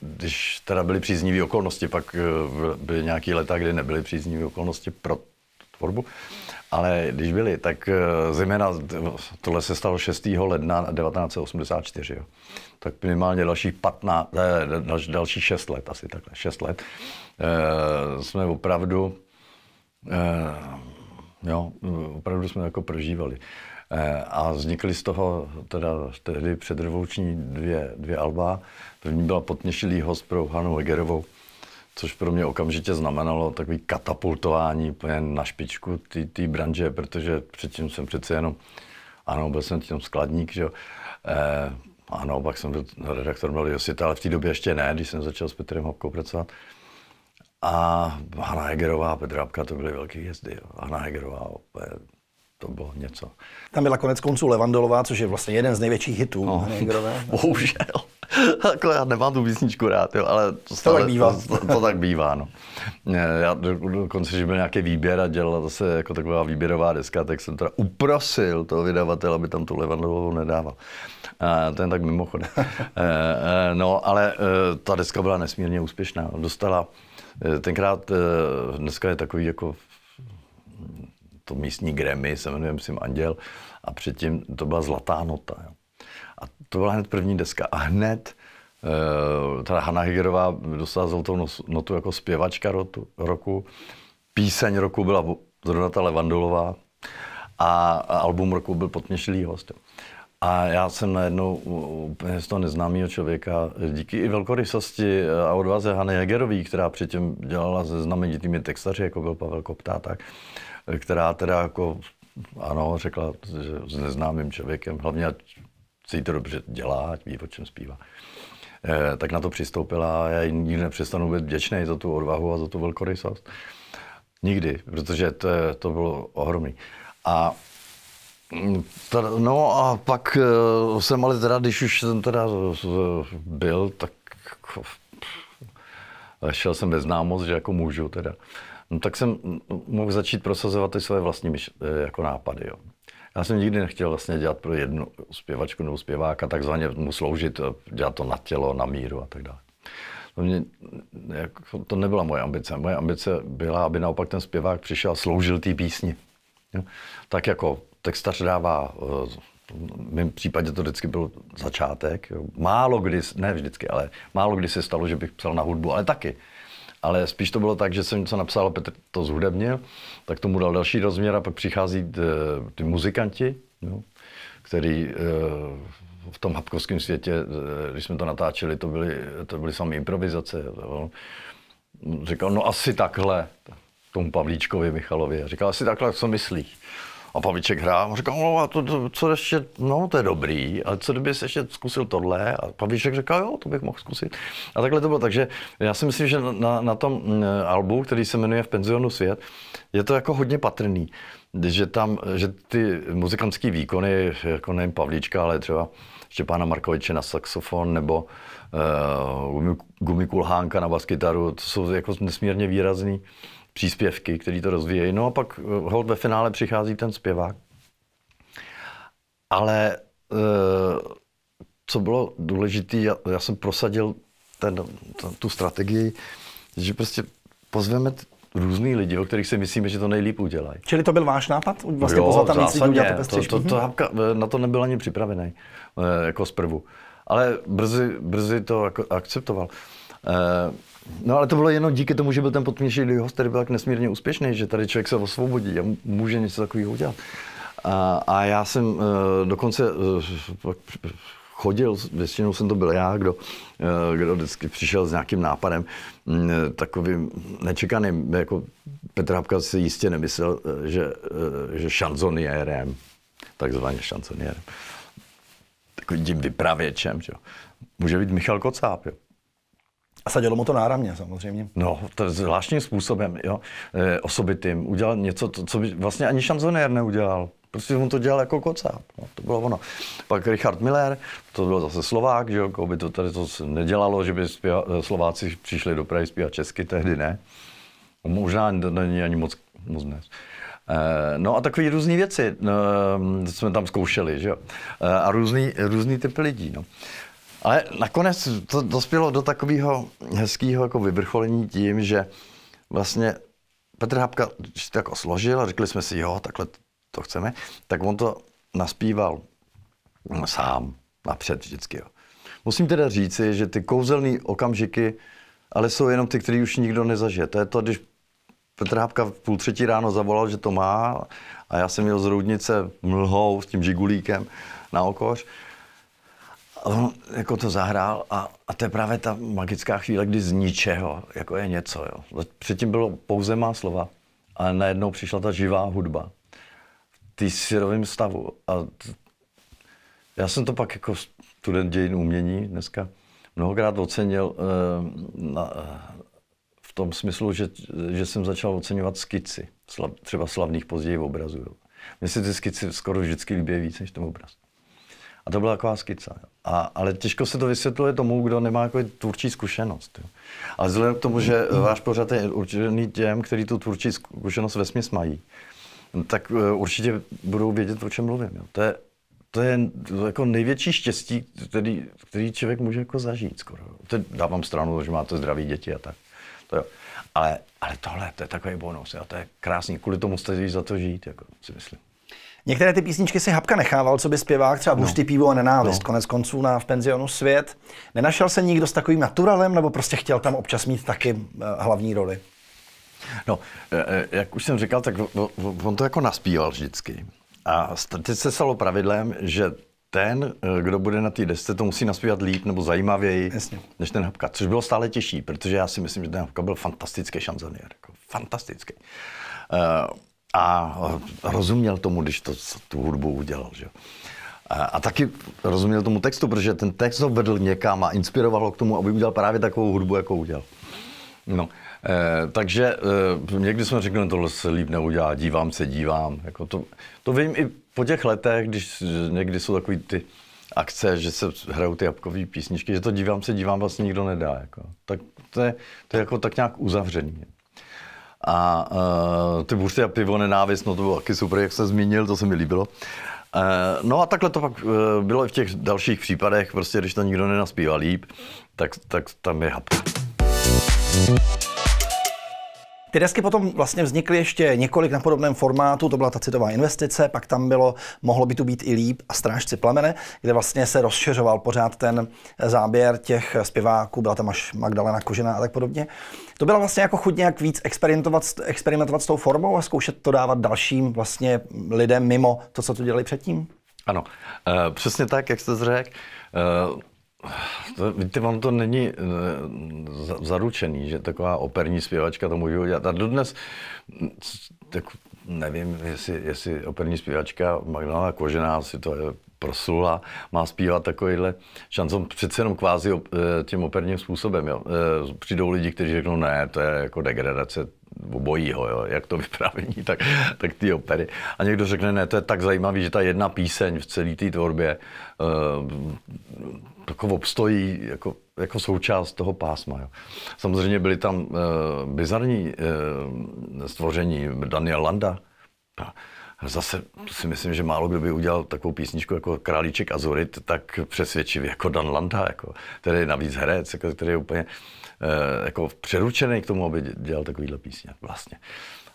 když teda byly příznivé okolnosti, pak eh, byly nějaký leta, kdy nebyly příznivé okolnosti pro tvorbu, ale když byly, tak zejména tohle se stalo 6. ledna 1984. Jo tak minimálně dalších 15, ne, další 6 eh, let, asi takhle, 6 let, e, jsme opravdu, e, jo, opravdu jsme jako prožívali. E, a vznikly z toho teda tehdy předrevoluční dvě, dvě alba. První byla Potněšilý host pro Hanu Hegerovou, což pro mě okamžitě znamenalo takový katapultování úplně na špičku té branže, protože předtím jsem přece jenom, ano, byl jsem tím skladník, že jo, e, a naopak jsem byl no, redaktor byl Josita, ale v té době ještě ne, když jsem začal s Petrem Hopkou pracovat. A Hanna Hegerová a Petr Rabka, to byly velké hvězdy. Hanna Hegerová, to bylo něco. Tam byla konec konců Levandolová, což je vlastně jeden z největších hitů. No, Hengrové. bohužel. Takhle já nemám tu písničku rád, jo, ale to, stále, to tak bývá. To, to, to tak bývá no. Já dokonce, že byl nějaký výběr a dělala se jako taková výběrová deska, tak jsem teda uprosil toho vydavatele, aby tam tu Levandolovou nedával. A to jen tak mimochodem. Eh, eh, no, ale eh, ta deska byla nesmírně úspěšná. Dostala tenkrát, dneska je takový jako to místní Grammy, se jmenuje Myslím Anděl, a předtím to byla Zlatá nota. Jo. A to byla hned první deska. A hned eh, teda Hanna Hegerová dostala zlatou notu jako zpěvačka roku. Píseň roku byla zrovna ta Levandulová a album roku byl potměšilý host. Jo. A já jsem najednou úplně z toho neznámého člověka, díky i velkorysosti eh, a odvaze Hany Hegerové, která předtím dělala se znamenitými textaři, jako byl Pavel Koptá, tak která teda jako, ano, řekla, že s neznámým člověkem, hlavně ať si to dobře dělá, ať ví, o čem zpívá. E, tak na to přistoupila a já nikdy nepřestanu být vděčný za tu odvahu a za tu velkorysost. Nikdy, protože to, to bylo ohromný. A mm, No a pak eh, jsem ale teda, když už jsem teda byl, tak jako, šel jsem bez námoc, že jako můžu teda. No tak jsem mohl začít prosazovat ty své vlastní myš- eh, jako nápady. Jo. Já jsem nikdy nechtěl vlastně dělat pro jednu zpěvačku nebo zpěváka, takzvaně mu sloužit, eh, dělat to na tělo, na míru a tak dále. To, mě, jako, to nebyla moje ambice. Moje ambice byla, aby naopak ten zpěvák přišel a sloužil té písni. Jo? Tak jako textař dává, eh, v mém případě to vždycky byl začátek, jo? málo kdy, ne vždycky, ale málo kdy se stalo, že bych psal na hudbu, ale taky ale spíš to bylo tak, že jsem něco napsal, Petr to zhudebnil, tak tomu dal další rozměr a pak přichází eh, ty muzikanti, jo, který eh, v tom hapkovském světě, eh, když jsme to natáčeli, to byly, to byly samé improvizace. Jo. Říkal, no asi takhle, tomu Pavlíčkovi Michalovi. Říkal, asi takhle, co myslí. A Pavlíček hrál, a říkal, no a to, to, co ještě, no to je dobrý, a co kdyby jsi ještě zkusil tohle? A Pavlíček říkal, jo, to bych mohl zkusit. A takhle to bylo, takže já si myslím, že na, na tom mm, albu, který se jmenuje V penzionu svět, je to jako hodně patrný, že tam, že ty muzikantské výkony, jako nevím Pavlíčka, ale třeba Štěpána Markoviče na saxofon nebo uh, eh, Gumikulhánka na baskytaru, to jsou jako nesmírně výrazný příspěvky, který to rozvíjejí. No a pak eh, hold ve finále přichází ten zpěvák. Ale eh, co bylo důležité, já, jsem prosadil ten, ten, tu strategii, že prostě pozveme různý lidi, o kterých si myslíme, že to nejlíp udělají. Čili to byl váš nápad? Vlastně jo, pozvat tam zásadně, lidí udělat to, to, to, to eh, na to nebyl ani připravený, jako zprvu. Ale brzy, brzy to jako akceptoval. Eh, no ale to bylo jenom díky tomu, že byl ten podměšený host, který byl tak nesmírně úspěšný, že tady člověk se osvobodí a může něco takového udělat. A, a já jsem eh, dokonce eh, chodil, většinou jsem to byl já, kdo, kdo vždycky přišel s nějakým nápadem, mm, takovým nečekaným, jako Petr Hapka si jistě nemyslel, že, že šanzoniérem, takzvaně šanzoniérem, takovým tím vypravěčem, že? může být Michal Kocáp, Jo. A sadilo mu to náramně samozřejmě. No, to je zvláštním způsobem, jo, e, osobitým. Udělal něco, to, co by vlastně ani šanzonér neudělal. Prostě mu to dělal jako kocáp. No, to bylo ono. Pak Richard Miller, to byl zase Slovák, že jo, by to tady to nedělalo, že by zpěva, e, Slováci přišli do Prahy zpívat česky, tehdy ne. No, možná to není ani moc, moc dnes. E, no a takové různé věci no, e, jsme tam zkoušeli, že jo. A různý, různý typy lidí, no. Ale nakonec to dospělo do takového hezkého jako vyvrcholení tím, že vlastně Petr Hapka, když to jako složil a řekli jsme si, jo, takhle to chceme, tak on to naspíval sám napřed vždycky. Jo. Musím teda říci, že ty kouzelné okamžiky, ale jsou jenom ty, které už nikdo nezažije. To je to, když Petr Hápka v půl třetí ráno zavolal, že to má a já jsem měl z Roudnice mlhou s tím žigulíkem na okoř a on jako to zahrál a, a to je právě ta magická chvíle, kdy z ničeho jako je něco. Jo. Předtím bylo pouze má slova, ale najednou přišla ta živá hudba v té syrovém stavu. A t... já jsem to pak jako student dějin umění dneska mnohokrát ocenil eh, na, v tom smyslu, že, že jsem začal oceňovat skici, slav, třeba slavných později obrazů. Mně se ty skici skoro vždycky líbí víc než ten obraz. A to byla taková skica. Jo. A, ale těžko se to vysvětluje tomu, kdo nemá jako tvůrčí zkušenost. Jo. Ale vzhledem k tomu, že váš pořad je určený těm, kteří tu tvůrčí zkušenost ve směs mají, tak eh, určitě budou vědět, o čem mluvím. Jo. To je to je jako největší štěstí, který, který člověk může jako zažít skoro. To dávám stranu, že máte zdraví děti a tak. To jo. Ale, ale tohle, to je takový bonus, jo. to je krásný. Kvůli tomu jste za to žít, jako si myslím. Některé ty písničky si Hapka nechával, co by zpěvák, třeba no. pivo a nenávist, no. konec konců na v penzionu Svět. Nenašel se nikdo s takovým naturalem, nebo prostě chtěl tam občas mít taky eh, hlavní roli? No, eh, eh, jak už jsem říkal, tak on to jako naspíval vždycky. A teď se stalo pravidlem, že ten, kdo bude na té desce, to musí naspívat líp nebo zajímavěji Jasně. než ten Hapka, což bylo stále těžší, protože já si myslím, že ten Hapka byl fantastický šanzonier. Jako fantastický. Uh, a rozuměl tomu, když to, tu hudbu udělal. Že? A, a taky rozuměl tomu textu, protože ten text ho vedl někam a inspiroval ho k tomu, aby udělal právě takovou hudbu, jakou udělal. No, eh, takže eh, někdy jsme řekli, že no, tohle se líp neudělá, dívám se, dívám. Jako to, to vím i po těch letech, když někdy jsou takový ty akce, že se hrajou ty jabkové písničky, že to dívám se, dívám vlastně nikdo nedá. Jako. Tak to je, to je jako tak nějak uzavřený. A uh, ty buřty a pivo nenávist, no to bylo taky super, jak se zmínil, to se mi líbilo. Uh, no a takhle to pak uh, bylo i v těch dalších případech, prostě když to nikdo nenaspíval líp, tak, tak tam je hapka. Ty desky potom vlastně vznikly ještě několik na podobném formátu, to byla ta citová investice, pak tam bylo, mohlo by tu být i líp a strážci plamene, kde vlastně se rozšiřoval pořád ten záběr těch zpěváků, byla tam až Magdalena Kožená a tak podobně. To byla vlastně jako chuť nějak víc experimentovat, experimentovat s tou formou a zkoušet to dávat dalším vlastně lidem mimo to, co tu dělali předtím? Ano, eh, přesně tak, jak jste řekl. Eh, to, víte, on to není eh, zaručený, že taková operní zpěvačka to může udělat. A dodnes, tak nevím, jestli, jestli operní zpěvačka Magdalena Kožená si to je proslula, má zpívat takovýhle šancon přece jenom kvázi eh, tím operním způsobem. Jo. Eh, přijdou lidi, kteří řeknou, ne, to je jako degradace obojího, jo, jak to vyprávění, tak, tak ty opery. A někdo řekne, ne, to je tak zajímavý, že ta jedna píseň v celé té tvorbě jako obstojí jako, jako součást toho pásma. Jo. Samozřejmě byly tam e, bizarní e, stvoření Daniel Landa. A zase si myslím, že málo kdo by udělal takovou písničku jako Králíček Azurit tak přesvědčivě jako Dan Landa, jako, který je navíc herec, jako, který je úplně e, jako přeručený k tomu, aby dělal takovýhle písně vlastně.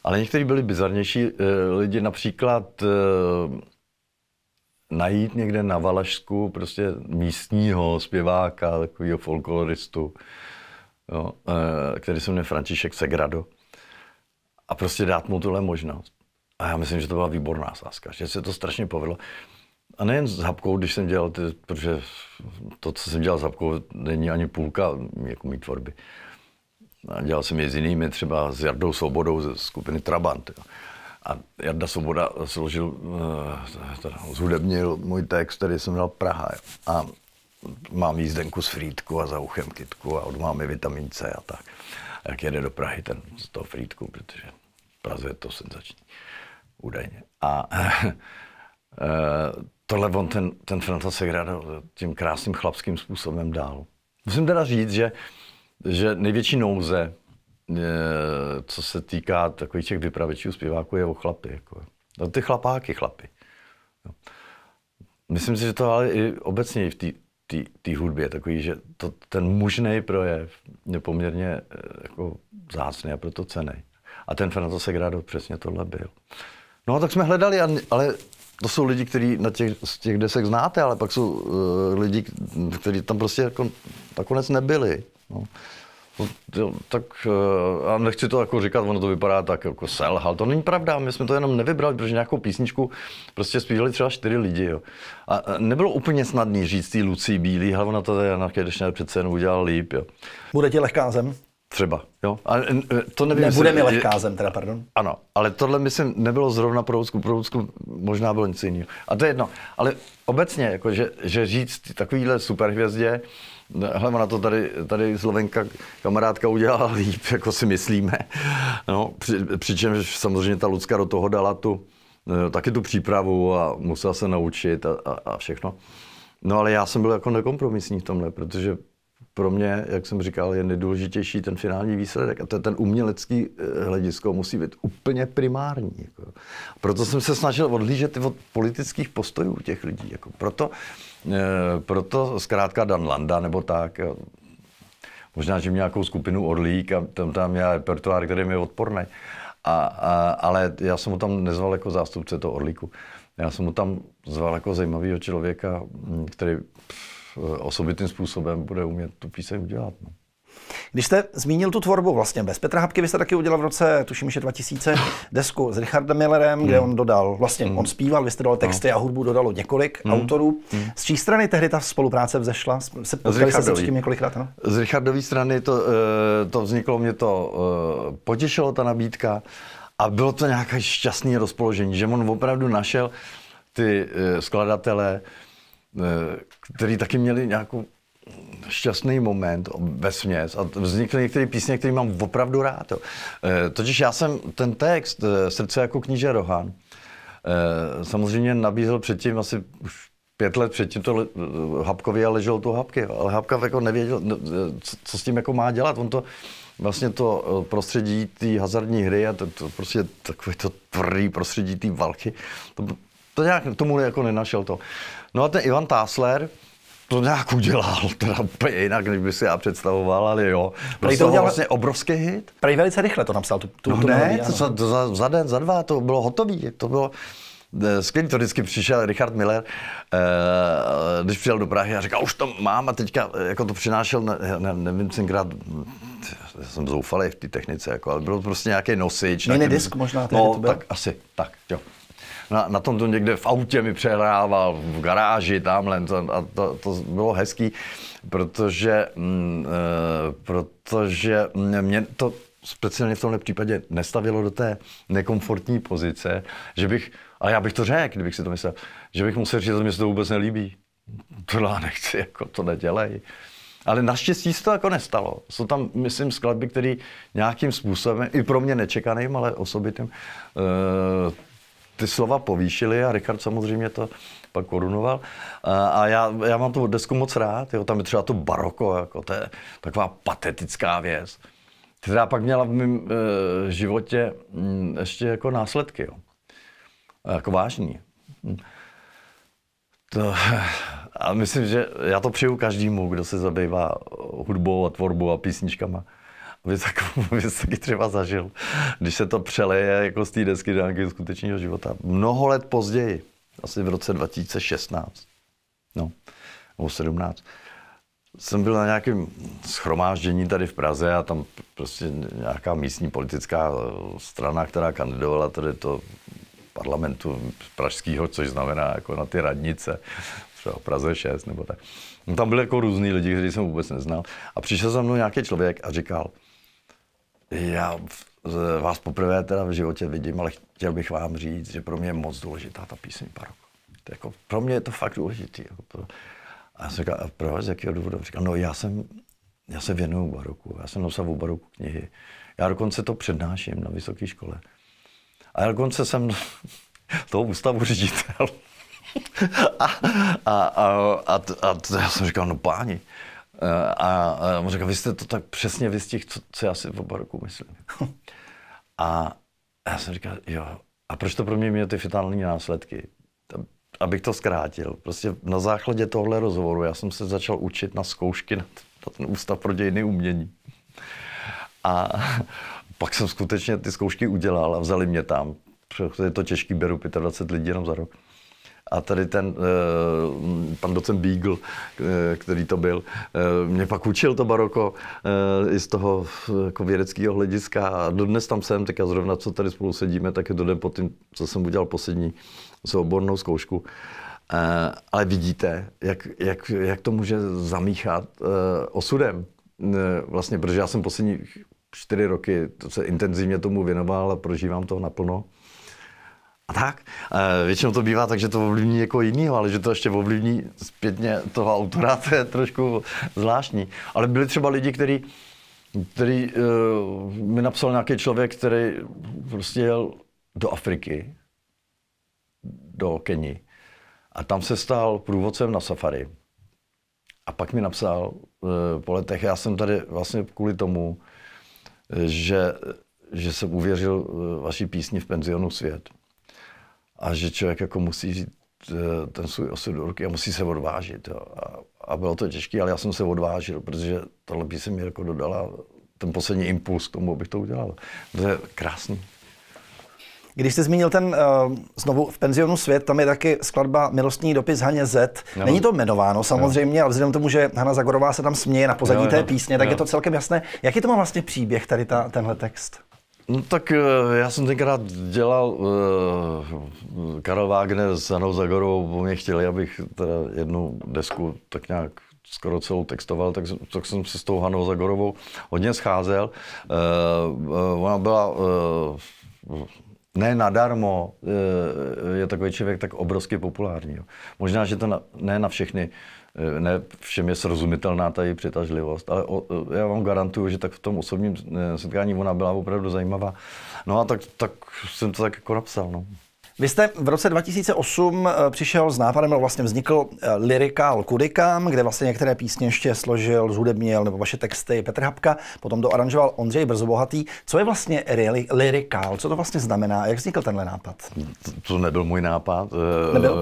Ale někteří byli bizarnější e, lidi, například e, najít někde na Valašsku prostě místního zpěváka, takového folkloristu, jo, eh, který se jmenuje František Segrado, a prostě dát mu tuhle možnost. A já myslím, že to byla výborná sázka, že se to strašně povedlo. A nejen s Habkou, když jsem dělal, ty, protože to, co jsem dělal s Habkou, není ani půlka jako mý tvorby. A dělal jsem je s jinými, třeba s Jardou Svobodou ze skupiny Trabant. Jo. A Jarda Svoboda složil, eh, teda zhudebnil můj text, který jsem dal Praha. A mám jízdenku s frýdku a za uchem kytku a od mámy vitamin C a tak. A jak jede do Prahy ten z toho frýdku, protože v Praze je to senzační, údajně. A eh, tohle on ten, ten Franta Segrada tím krásným chlapským způsobem dál. Musím teda říct, že, že největší nouze Eh, co se týká takových těch vypravečů zpěváků, je o chlapy. Jako. No, ty chlapáky, chlapy. No. Myslím si, že to ale i obecně v té hudbě takový, že to, ten mužný projev je poměrně eh, jako zácný a proto cený. A ten Fernando Segrado přesně tohle byl. No a tak jsme hledali, ale to jsou lidi, kteří na těch, z těch desek znáte, ale pak jsou uh, lidi, kteří tam prostě jako nakonec nebyli. No. No, jo, tak eh, a nechci to jako říkat, ono to vypadá tak jako selhal. To není pravda, my jsme to jenom nevybrali, protože nějakou písničku prostě zpívali třeba čtyři lidi. Jo. A nebylo úplně snadné říct tý Lucí Bílý, ale ona to je na když přece jen udělal líp. Jo. Bude ti lehká zem? Třeba, jo. A e, to nevím, Nebude mi lehká zem teda, pardon. Ano, ale tohle, myslím, nebylo zrovna pro Rusku. Pro Rusku možná bylo nic jiného. A to je jedno. Ale obecně, jako, že, že říct takovýhle superhvězdě, hele, na to tady, tady Slovenka kamarádka udělala líp, jako si myslíme. No, při, přičemž samozřejmě ta Lucka do toho dala tu, e, taky tu přípravu a musela se naučit a, a, a všechno. No ale já jsem byl jako nekompromisní v tomhle, protože pro mě, jak jsem říkal, je nejdůležitější ten finální výsledek. A ten, ten umělecký eh, hledisko musí být úplně primární. Jako. Proto jsem se snažil odlížet od politických postojů těch lidí. Jako. Proto, eh, proto zkrátka Dan Landa nebo tak, jo. možná, že měl nějakou skupinu Orlík a tam, tam měl repertoár, který mi je odporný. A, a, ale já jsem mu tam nezval jako zástupce toho Orlíku. Já jsem mu tam zval jako zajímavého člověka, hm, který Eh, osobitým způsobem bude umět tu píseň udělat. No. Když jste zmínil tu tvorbu vlastně bez Petra Hapky, vy jste taky udělal v roce, tuším, že 2000, desku s Richardem Millerem, mm. kde hmm. on dodal, vlastně mm. on zpíval, vy jste dal no. texty no. a hudbu dodalo několik mm. autorů. Mm. Z čí strany tehdy ta spolupráce vzešla? Se, potkali se tím několikrát, no? Z Richardové strany to, eh, to vzniklo, mě to eh, potěšilo, ta nabídka. A bylo to nějaké šťastné rozpoložení, že on opravdu našel ty skladatele, Eh, který taky měli nějakou šťastný moment ve směs a vznikly některé písně, které mám opravdu rád. Jo. Eh, totiž já jsem ten text eh, Srdce jako kníže Rohan samozřejmě nabízel předtím asi už pět let předtím to Habkovi a leželo tu Habky, ale Habka jako nevěděl, co s tím jako má dělat. On to vlastně to prostředí té hazardní hry a to, to prostě takové to tvrdý prostředí té války, to, to nějak tomu jako nenašel to. No a ten Ivan Tásler, to nějak udělal, teda úplně jinak, než by si já představoval, ale jo. Prej to udělal vlastně obrovský hit. Prej velice rychle to napsal, tu, tu, no tu ne, mluví, to, za, za, za, den, za dva, to bylo hotový, to bylo eh, skvělý, to vždycky přišel Richard Miller, eh, když přijel do Prahy a říkal, už to mám a teďka eh, jako to přinášel, ne, ne, nevím, tenkrát hm, jsem zoufalý v té technice, jako, ale byl prostě nějaký nosič. Mini disk možná no, to byl? tak asi, tak, jo na, na tom to někde v autě mi přehrával, v garáži, tamhle, to, a to, to bylo hezký, protože, mm, eh, protože mě to speciálně v tomhle případě nestavilo do té nekomfortní pozice, že bych, a já bych to řekl, kdybych si to myslel, že bych musel říct, že mi se to vůbec nelíbí. To já nechci, jako to nedělej. Ale naštěstí se to jako nestalo. Jsou tam, myslím, skladby, které nějakým způsobem, i pro mě nečekaným, ale osobitým, eh, ty slova povýšili a Richard samozřejmě to pak korunoval. A, a já, já mám tu desku moc rád, jo, tam je třeba to baroko, jako to je taková patetická věc, která pak měla v mém e, životě mm, ještě jako následky, jo. jako vážný. To, a myslím, že já to přeju každému, kdo se zabývá hudbou a tvorbou a písničkama aby takovou věc taky třeba zažil, když se to přeleje jako z té desky do nějakého skutečného života. Mnoho let později, asi v roce 2016, no, nebo 17, jsem byl na nějakém schromáždění tady v Praze a tam prostě nějaká místní politická eh, strana, která kandidovala tady to parlamentu pražského, což znamená jako na ty radnice, třeba Praze 6 nebo tak. No, tam byly jako různý lidi, kteří jsem vůbec neznal. A přišel za mnou nějaký člověk a říkal, já vás poprvé teda v životě vidím, ale chtěl bych vám říct, že pro mě je moc důležitá ta píseň Barok. Jako, pro mě je to fakt důležitý. Jako to. A já jsem říkal, a pro vás z jakého důvodu? Říkal, no já jsem, já se věnuju baroku, já jsem nosil v baroku knihy. Já dokonce to přednáším na vysoké škole. A já dokonce jsem toho ústavu ředitel. a, a, a, a, a, a já jsem říkal, no páni, Eh, a, eh, on řekl, vy jste to tak přesně vystihl, co, co já si v oba roku myslím. A já jsem říkal, jo, a proč to pro mě mělo ty fatální následky? Abych to zkrátil. Prostě na základě tohle rozhovoru já jsem se začal učit na zkoušky na, na ten ústav pro dějiny umění. A pak jsem skutečně ty zkoušky udělal a vzali mě tam. Protože je to těžký, beru 25 lidí jenom za rok. A tady ten eh, pan docent Beagle, eh, který to byl, eh, mě pak učil to baroko i z toho jako vědeckého hlediska. A dodnes tam jsem, já zrovna, co tady spolu sedíme, tak je to den po tím, co jsem udělal poslední soubornou zkoušku. Ale vidíte, jak, jak, jak to může zamíchat osudem. Vlastně, protože já jsem poslední čtyři roky to se intenzivně tomu věnoval a prožívám to naplno a tak. Eh, většinou to bývá tak, že to ovlivní někoho jiného, ale že to ještě ovlivní zpětně toho autora, to je trošku zvláštní. Ale byli třeba lidi, kteří který uh, mi napsal nějaký člověk, který prostě jel do Afriky, do Keni. A tam se stal průvodcem na safari. A pak mi napsal uh, po letech, já jsem tady vlastně kvůli tomu, že, že jsem uvěřil vaší písni v penzionu Svět a že člověk jako musí říct eh, ten svůj osud do ruky a musí se odvážit. Jo. A, a bylo to těžké, ale já jsem se odvážil, protože tohle by se mi jako dodala ten poslední impuls k tomu, abych to udělal. To je krásný. Když jste zmínil ten uh, znovu v penzionu Svět, tam je taky skladba Milostní dopis Haně Z. No. Není to jmenováno samozřejmě, no. ale vzhledem k tomu, že Hana Zagorová se tam směje na pozadí no, té no. písně, tak no. je to celkem jasné. Jaký to má vlastně příběh tady ta, tenhle text? No tak eh, já jsem tenkrát dělal, uh, Karel Wagner s Anou Zagorovou po mě chtěli, abych teda jednu desku tak nějak skoro celou textoval, tak, tak jsem se s tou Hanou Zagorovou hodně scházel. Uh, ona byla uh, ne nadarmo je takový člověk tak obrovsky populární. Jo. Možná, že to na, ne na všechny Eh, ne všem je srozumitelná ta její přitažlivost, ale o, eh, já vám garantuju, že tak v tom osobním eh, setkání ona byla opravdu zajímavá. No a tak, tak jsem to tak jako napsal. No. Vy jste v roce 2008 eh, přišel s nápadem, nebo vlastně vznikl eh, lyrikál Kudikám, kde vlastně některé písně ještě složil, zhudebnil, nebo vaše texty Petr Habka, potom to aranžoval Ondřej Brzobohatý. Co je vlastně lyrikál? Co to vlastně znamená? Jak vznikl tenhle nápad? To, to nebyl můj nápad. Eh, nebyl?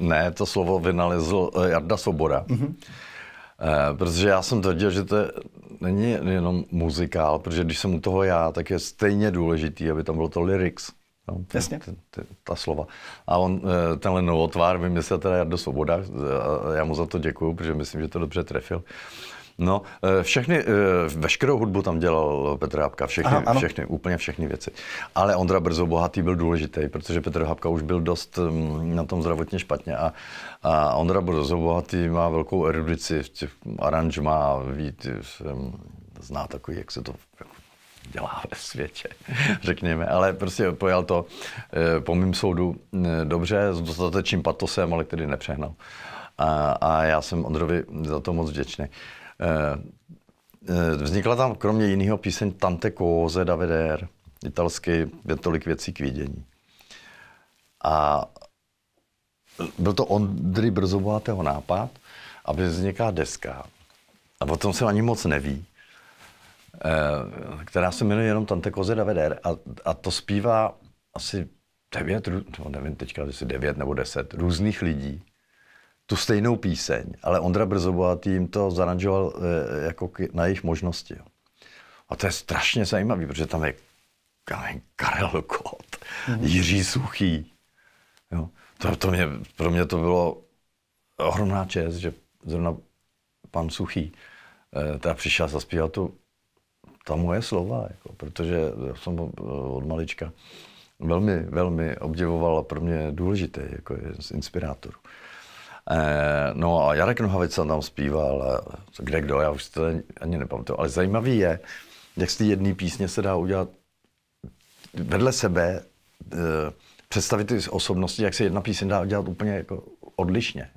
Ne, to slovo vynalezl Jarda Svoboda. Mm-hmm. Protože já jsem tvrdil, že to není jenom muzikál, protože když jsem u toho já, tak je stejně důležitý, aby tam bylo to lyrics. No, Jasně. Ten, ten, ta slova. A on, eh, tenhle novotvár vymyslel teda Jardo Svoboda eh, já mu za to děkuju, protože myslím, že to dobře trefil. No, eh, všechny, veškerou hudbu tam dělal Petr Habka, všechny, Aha, všechny, úplně všechny věci. Ale Ondra Brzo Bohatý byl důležitý, protože Petr Habka už byl dost mm, na tom zdravotně špatně a, a Ondra Brzo Bohatý má velkou erudici, aranžma, ví, mm, zná takový, jak se to dělá ve světě, řekněme. Ale prostě pojal to eh, po mým soudu eh, dobře, s dostatečným patosem, ale který nepřehnal. A, a já jsem Ondrovi za to moc vděčný. Eh, vznikla tam kromě jiného píseň Tante Koze Davider, italsky je tolik věcí k vidění. A byl to Ondry Brzobohatého nápad, aby vznikla deska. A o tom se ani moc neví. Eh, která se jmenuje jenom Tante Koze Veder a, a to zpívá asi devět, no nevím teďka, jestli devět nebo deset různých lidí tu stejnou píseň, ale Ondra Brzobohatý jim to zaranžoval eh, jako na jejich možnosti. A to je strašně zajímavý, protože tam je Karel Kot, mm Jiří Suchý. Jo. To, to mě, pro mě to bylo ohromná čest, že zrovna pan Suchý eh, teda přišel zaspívat tu ta moje slova, jako, protože jsem eh, od malička velmi, velmi obdivoval a pro mě důležitý jako jeden z inspirátorů. E, eh, no a Jarek Nohavica tam zpíval, kde kdo, já už to ani nepamatuju, ale zajímavý je, jak z té jedné písně se dá udělat vedle sebe e, představit ty osobnosti, jak se jedna píseň dá udělat úplně jako odlišně.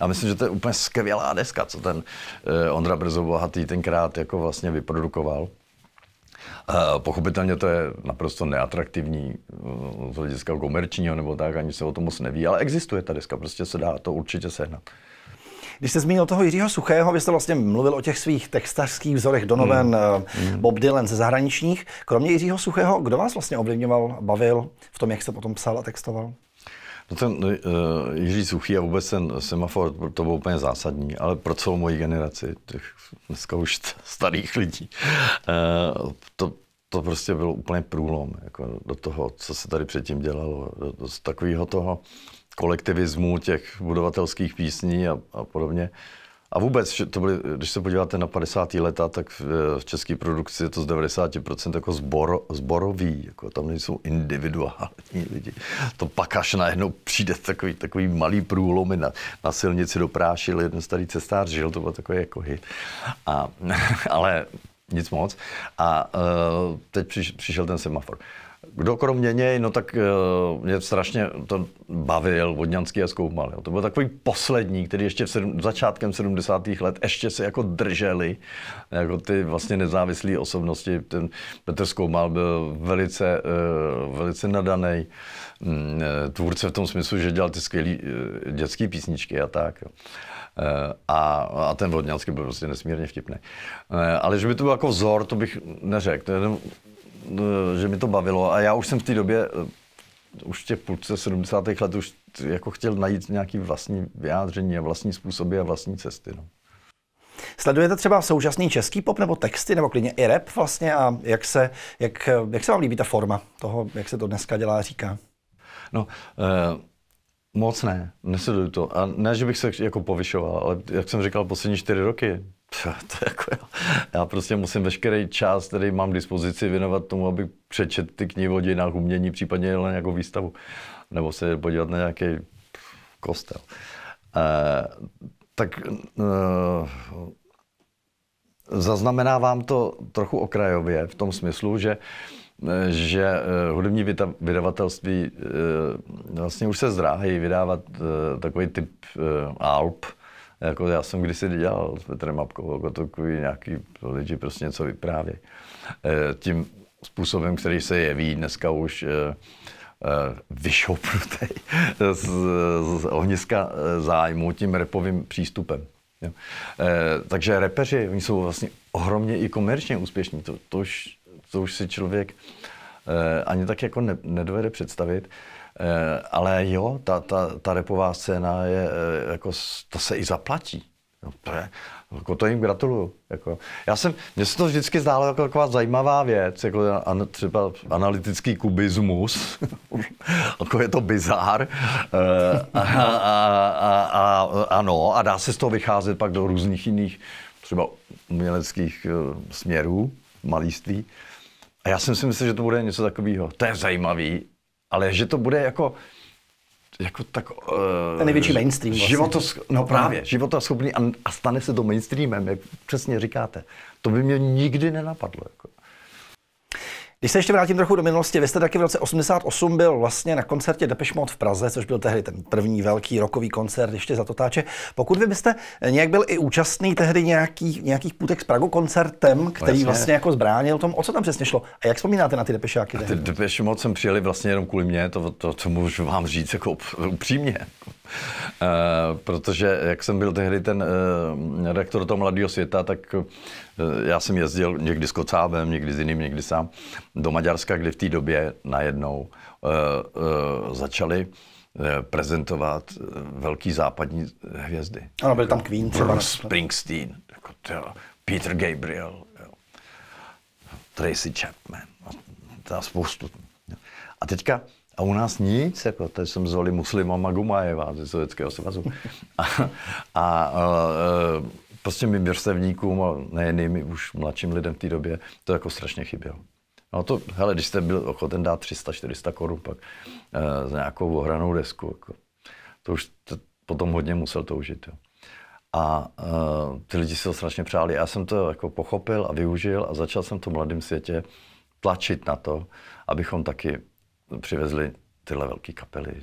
Já myslím, že to je úplně skvělá deska, co ten Ondra Brzo Bohatý tenkrát jako vlastně vyprodukoval. Eh, pochopitelně to je naprosto neatraktivní eh, z hlediska komerčního nebo tak, ani se o tom moc neví, ale existuje ta deska, prostě se dá to určitě sehnat. Když jste zmínil toho Jiřího Suchého, vy jste vlastně mluvil o těch svých textařských vzorech Donovan, hmm. Eh, hmm. Bob Dylan ze zahraničních. Kromě Jiřího Suchého, kdo vás vlastně ovlivňoval, bavil v tom, jak se potom psal a textoval? No ten uh, Jiří Suchý a vůbec ten semafor, to bylo úplně zásadní, ale pro celou moji generaci, těch dneska už starých lidí, uh, to, to prostě byl úplně průlom jako do toho, co se tady předtím dělalo, do, do, z takového toho kolektivismu těch budovatelských písní a, a podobně. Uh, a vůbec, to byly, když se podíváte na 50. leta, tak v, v české produkci je to z 90% jako zbor, zborový, jako tam nejsou individuální lidi. To pak až najednou přijde takový, takový malý průlomy na, na silnici Prášil, jeden starý cestář, žil, to byl takový jako hit. A, ale nic moc. A uh, teď přiš, přišel ten semafor kdo kromě něj, no tak uh, mě strašně to bavil Vodňanský a zkoumal. Jo. To byl takový poslední, který ještě v sedm, začátkem 70. let ještě se jako drželi, jako ty vlastně nezávislé osobnosti. Ten Petr Zkoumal byl velice, uh, velice nadaný uh, mm, eh, tvůrce v tom smyslu, že dělal ty skvělé uh, dětské písničky a tak. Jo. A, a ten Vodňanský byl prostě nesmírně vtipný. Ale že by to byl jako vzor, to bych neřekl. To je Eh, že mi to bavilo a já už jsem v té době, eh, už v těch půlce 70. let, už jako chtěl najít nějaký vlastní vyjádření a vlastní způsoby a vlastní cesty. No. Sledujete třeba současný český pop nebo texty, nebo klidně i rap vlastně a jak se, jak, jak se vám líbí ta forma toho, jak se to dneska dělá a říká? No, eh, moc ne, nesleduju to. A ne, že bych se jako povyšoval, ale jak jsem říkal, poslední čtyři roky to jako já, já prostě musím veškerý čas, který mám k dispozici, věnovat tomu, aby přečet ty knihy o dějinách umění, případně na nějakou výstavu, nebo se podívat na nějaký kostel. Eh, tak eh, zaznamenávám to trochu okrajově v tom smyslu, že eh, že eh, hudební vydavatelství eh, vlastně už se zdráhají vydávat takový typ alp. Jako já jsem kdysi dělal s Petrem Mapkou, jako takový nějaký lidi prostě něco vyprávě. Eh, tím způsobem, který se jeví dneska už eh, eh, vyšoupnutý z, z ohniska zájmu tím repovým přístupem. Jo. E, takže repeři, oni jsou vlastně ohromně i komerčně úspěšní. To, to, už, to už si člověk e, ani tak jako ne, nedovede představit ale jo, ta, ta, ta repová scéna je, jako, ta se i zaplatí. No, to, je, jako to jim gratuluju. Jako, já jsem, mně se to vždycky zdálo jako taková zajímavá věc, jako an, třeba analytický kubismus, jako je to bizár. A, a, a, a, ano, a dá se z toho vycházet pak do různých jiných třeba uměleckých směrů, malíství. A já jsem si myslel, že to bude něco takového. To je zajímavý, ale že to bude jako jako tak... Eh, Ten největší mainstream vlastně. Životos, no právě, no. životoschopný a, a stane se to mainstreamem, jak přesně říkáte. To by mě nikdy nenapadlo. Jako. Když se ještě vrátím trochu do minulosti, vy jste taky v roce 88 byl vlastně na koncertě Depeche Mode v Praze, což byl tehdy ten první velký rokový koncert ještě za to táče. Pokud vy byste nějak byl i účastný tehdy nějakých, nějakých půtek s Pragu koncertem, no, který Jasně. vlastně jako zbránil tomu, o co tam přesně šlo? A jak vzpomínáte na ty Depešáky? Ty Depeche Mode jsem přijeli vlastně jenom kvůli mě, to, to, to můžu vám říct jako upřímně. Eh, protože jak jsem byl tehdy ten eh, rektor toho Mladého světa, tak eh, já jsem jezdil někdy s Kocábem, někdy s jiným, někdy sám do Maďarska, kdy v té době najednou začali prezentovat velký západní hvězdy. Ano, byl tam Queen třeba. Bruce Springsteen, jako to, Peter Gabriel, jo, Tracy Chapman a spoustu. A teďka a u nás nic, jako teď jsem zvolil Muslima Magumajeva ze Sovětského svazu. A, a, a e, prostě mým vrstevníkům, a nejen už mladším lidem v té době, to jako strašně chybělo. No to, hele, když jste byl ochoten dát 300-400 korun pak e, za nějakou ohranou desku, jako, to už to, potom hodně musel toužit. Jo. A e, ty lidi si to strašně přáli. Já jsem to jako pochopil a využil a začal jsem to mladém světě tlačit na to, abychom taky přivezli tyhle velké kapely, eh,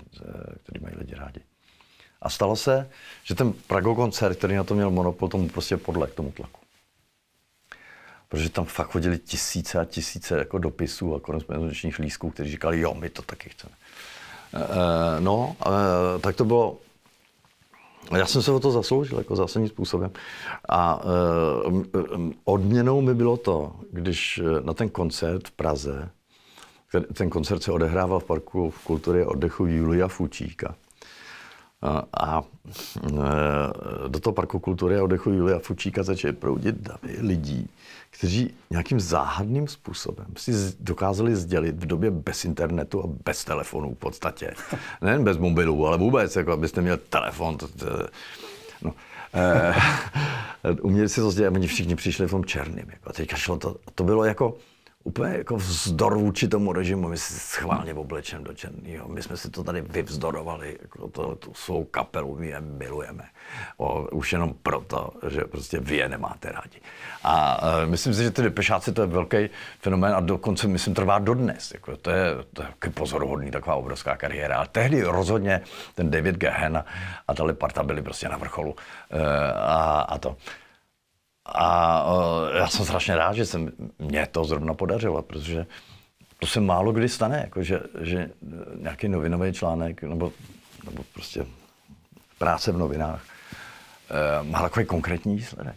které mají lidi rádi. A stalo se, že ten Prago koncert, který na to měl monopol, tomu prostě podle k tomu tlaku. Protože tam fakt chodili tisíce a tisíce jako dopisů a korespondenčních lísků, kteří říkali, jo, my to taky chceme. E, no, e, tak to bylo já jsem se o to zasloužil jako zásadním způsobem. A e, odměnou mi bylo to, když na ten koncert v Praze ten koncert se odehrával v Parku v kultury oddechu Julia Fučíka. A e, do toho parku kultury a oddechu Julia Fučíka začaly proudit davy lidí, kteří nějakým záhadným způsobem si dokázali sdělit v době bez internetu a bez telefonů v podstatě. Nejen bez mobilů, ale vůbec, jako abyste měl telefon. To, to, no. E, e, uměli si to sdělit, oni všichni přišli v tom černým. Jako. Teďka šlo to, to bylo jako, úplně jako vzdor vůči tomu režimu, my si schválně oblečen do černého. My jsme si to tady vyvzdorovali, jako to, tu svou kapelu my je milujeme. O, už jenom proto, že prostě vy je nemáte rádi. A e, myslím si, že ty pešáci to je velký fenomén a dokonce, myslím, trvá dodnes. Jako, to je, to je pozoruhodný, taková obrovská kariéra. A tehdy rozhodně ten David Gehen a ta parta byli prostě na vrcholu. E, a, a to. A já jsem strašně rád, že se mě to zrovna podařilo, protože to se málo kdy stane, jako že, že nějaký novinový článek nebo, nebo prostě práce v novinách eh, má takový konkrétní výsledek.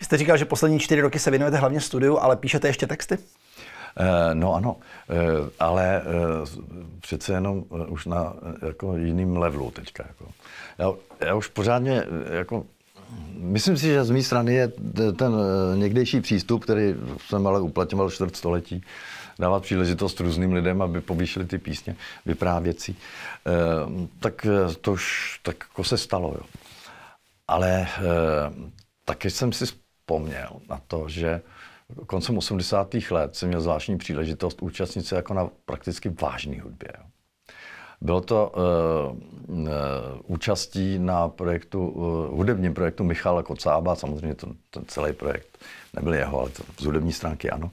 Vy jste říkal, že poslední čtyři roky se věnujete hlavně studiu, ale píšete ještě texty? Eh, no ano, eh, ale eh, přece jenom už na jako jiným levelu teďka. Jako. Já, já už pořádně jako Myslím si, že z mé strany je ten někdejší přístup, který jsem ale uplatňoval čtvrt století, dávat příležitost různým lidem, aby povýšili ty písně, vyprávěcí, tak to už tak jako se stalo. Jo. Ale taky jsem si vzpomněl na to, že koncem 80. let jsem měl zvláštní příležitost účastnit se jako na prakticky vážné hudbě. Bylo to uh, uh, účastí na projektu, uh, hudebním projektu Michala Kocába, samozřejmě to, ten celý projekt nebyl jeho, ale to z hudební stránky ano,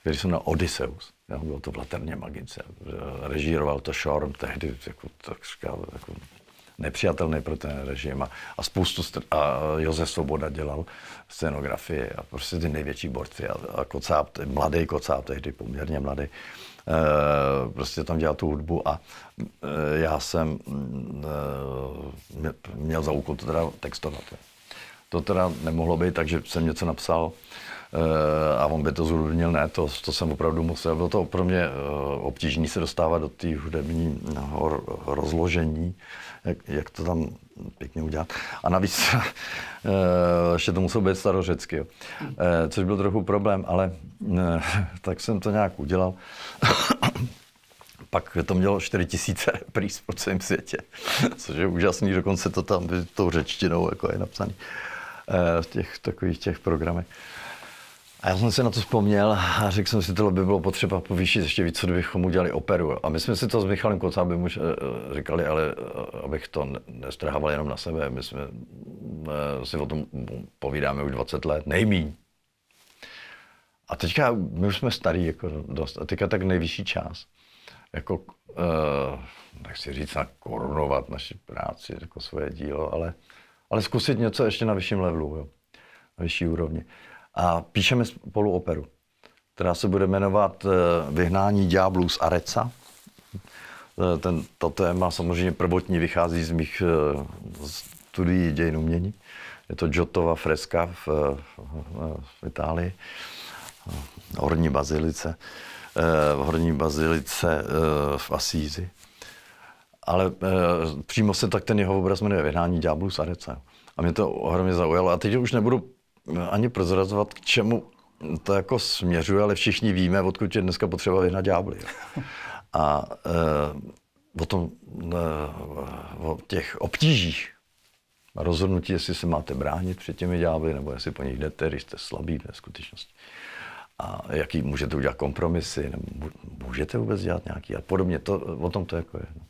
který jsem na Odysseus. Jo, bylo to v Laterně Magice. Režíroval to Shorm tehdy, jako, tak říkal, jako nepřijatelný pro ten režim. A, a spoustu, str- a Josef Svoboda dělal scenografii a prostě ty největší borci a, a kocáp, mladý kocáp, tehdy poměrně mladý, e, prostě tam dělal tu hudbu a e, já jsem e, měl za úkol to teda textovat. Je to teda nemohlo být, takže jsem něco napsal eh, a on by to zhrudnil, ne, to, to jsem opravdu musel. Bylo to pro mě eh, obtížné se dostávat do té hudební no, rozložení, jak, jak to tam pěkně udělat. A navíc eh, ještě to muselo být starořecky, jo. což byl trochu problém, ale tak jsem to nějak udělal. Pak to mělo 4 tisíce repríz po celém světě, což je úžasný, dokonce to tam tou řečtinou jako je napsaný. Eh, v těch takových těch programech. A já jsem se na to vzpomněl a řekl jsem si, že by bylo potřeba povýšit ještě víc, co kdybychom udělali operu. A my jsme si to s Michalem Kocábem už eh, říkali, ale eh, abych to nestrhával jenom na sebe, my jsme si o tom povídáme už 20 let, nejmíň. A teďka, my už jsme starý jako dost, a teďka tak nejvyšší čas, jako, eh, nechci říct, nakorunovat naši práci, jako svoje dílo, ale ale zkusit něco ještě na vyšším levelu, jo? na vyšší úrovni. A píšeme spolu operu, která se bude jmenovat eh, Vyhnání dňáblů z Areca. Eh, ten, to téma samozřejmě prvotní vychází z mých eh, studií dějin umění. Je to Giotova freska v, v Itálii, horní bazilice, v horní bazilice v Asízi ale e, přímo se tak ten jeho obraz jmenuje Vyhnání ďáblů z Adece. A mě to ohromně zaujalo. A teď už nebudu eh, ani prozrazovat, k čemu to jako směřuje, ale všichni víme, odkud je dneska potřeba vyhnat ďábly. A e, o, tom, e, o těch obtížích rozhodnutí, jestli se máte bránit před těmi ďábly, nebo jestli po nich jdete, když jste slabí ve skutečnosti. A jaký můžete udělat kompromisy, nebo můžete vůbec dělat nějaký a podobně. To, o tom to jako je. No.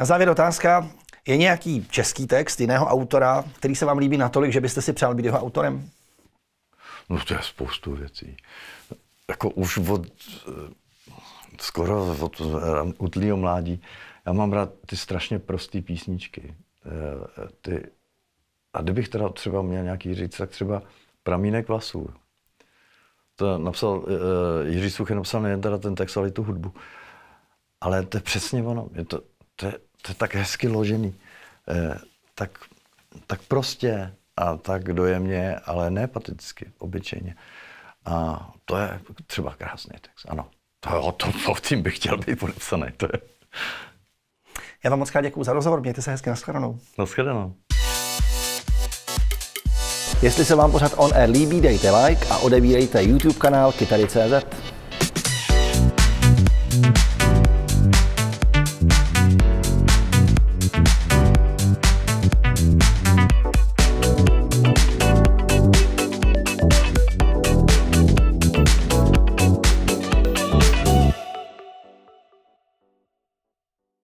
Na závěr otázka, je nějaký český text jiného autora, který se vám líbí natolik, že byste si přál být jeho autorem? No to je spoustu věcí. Jako už od eh, skoro od utlýho eh, mládí. Já mám rád ty strašně prosté písničky. Eh, ty, a kdybych teda třeba měl nějaký říct, tak třeba Pramínek vlasů. To napsal, Jiří Suchy napsal nejen teda ten text, ale i tu hudbu. Ale to je přesně ono. Je to, to je to je tak hezky ložený, eh, tak, tak prostě a tak dojemně, ale ne pateticky, obyčejně. A to je třeba krásný text, ano. To, je o tom, o tím bych chtěl být podepsaný, to je. Já vám moc krát děkuji za rozhovor, mějte se hezky, nashledanou. Nashledanou. Jestli se vám pořád On Air líbí, dejte like a odebírejte YouTube kanál Kytary.cz. thank you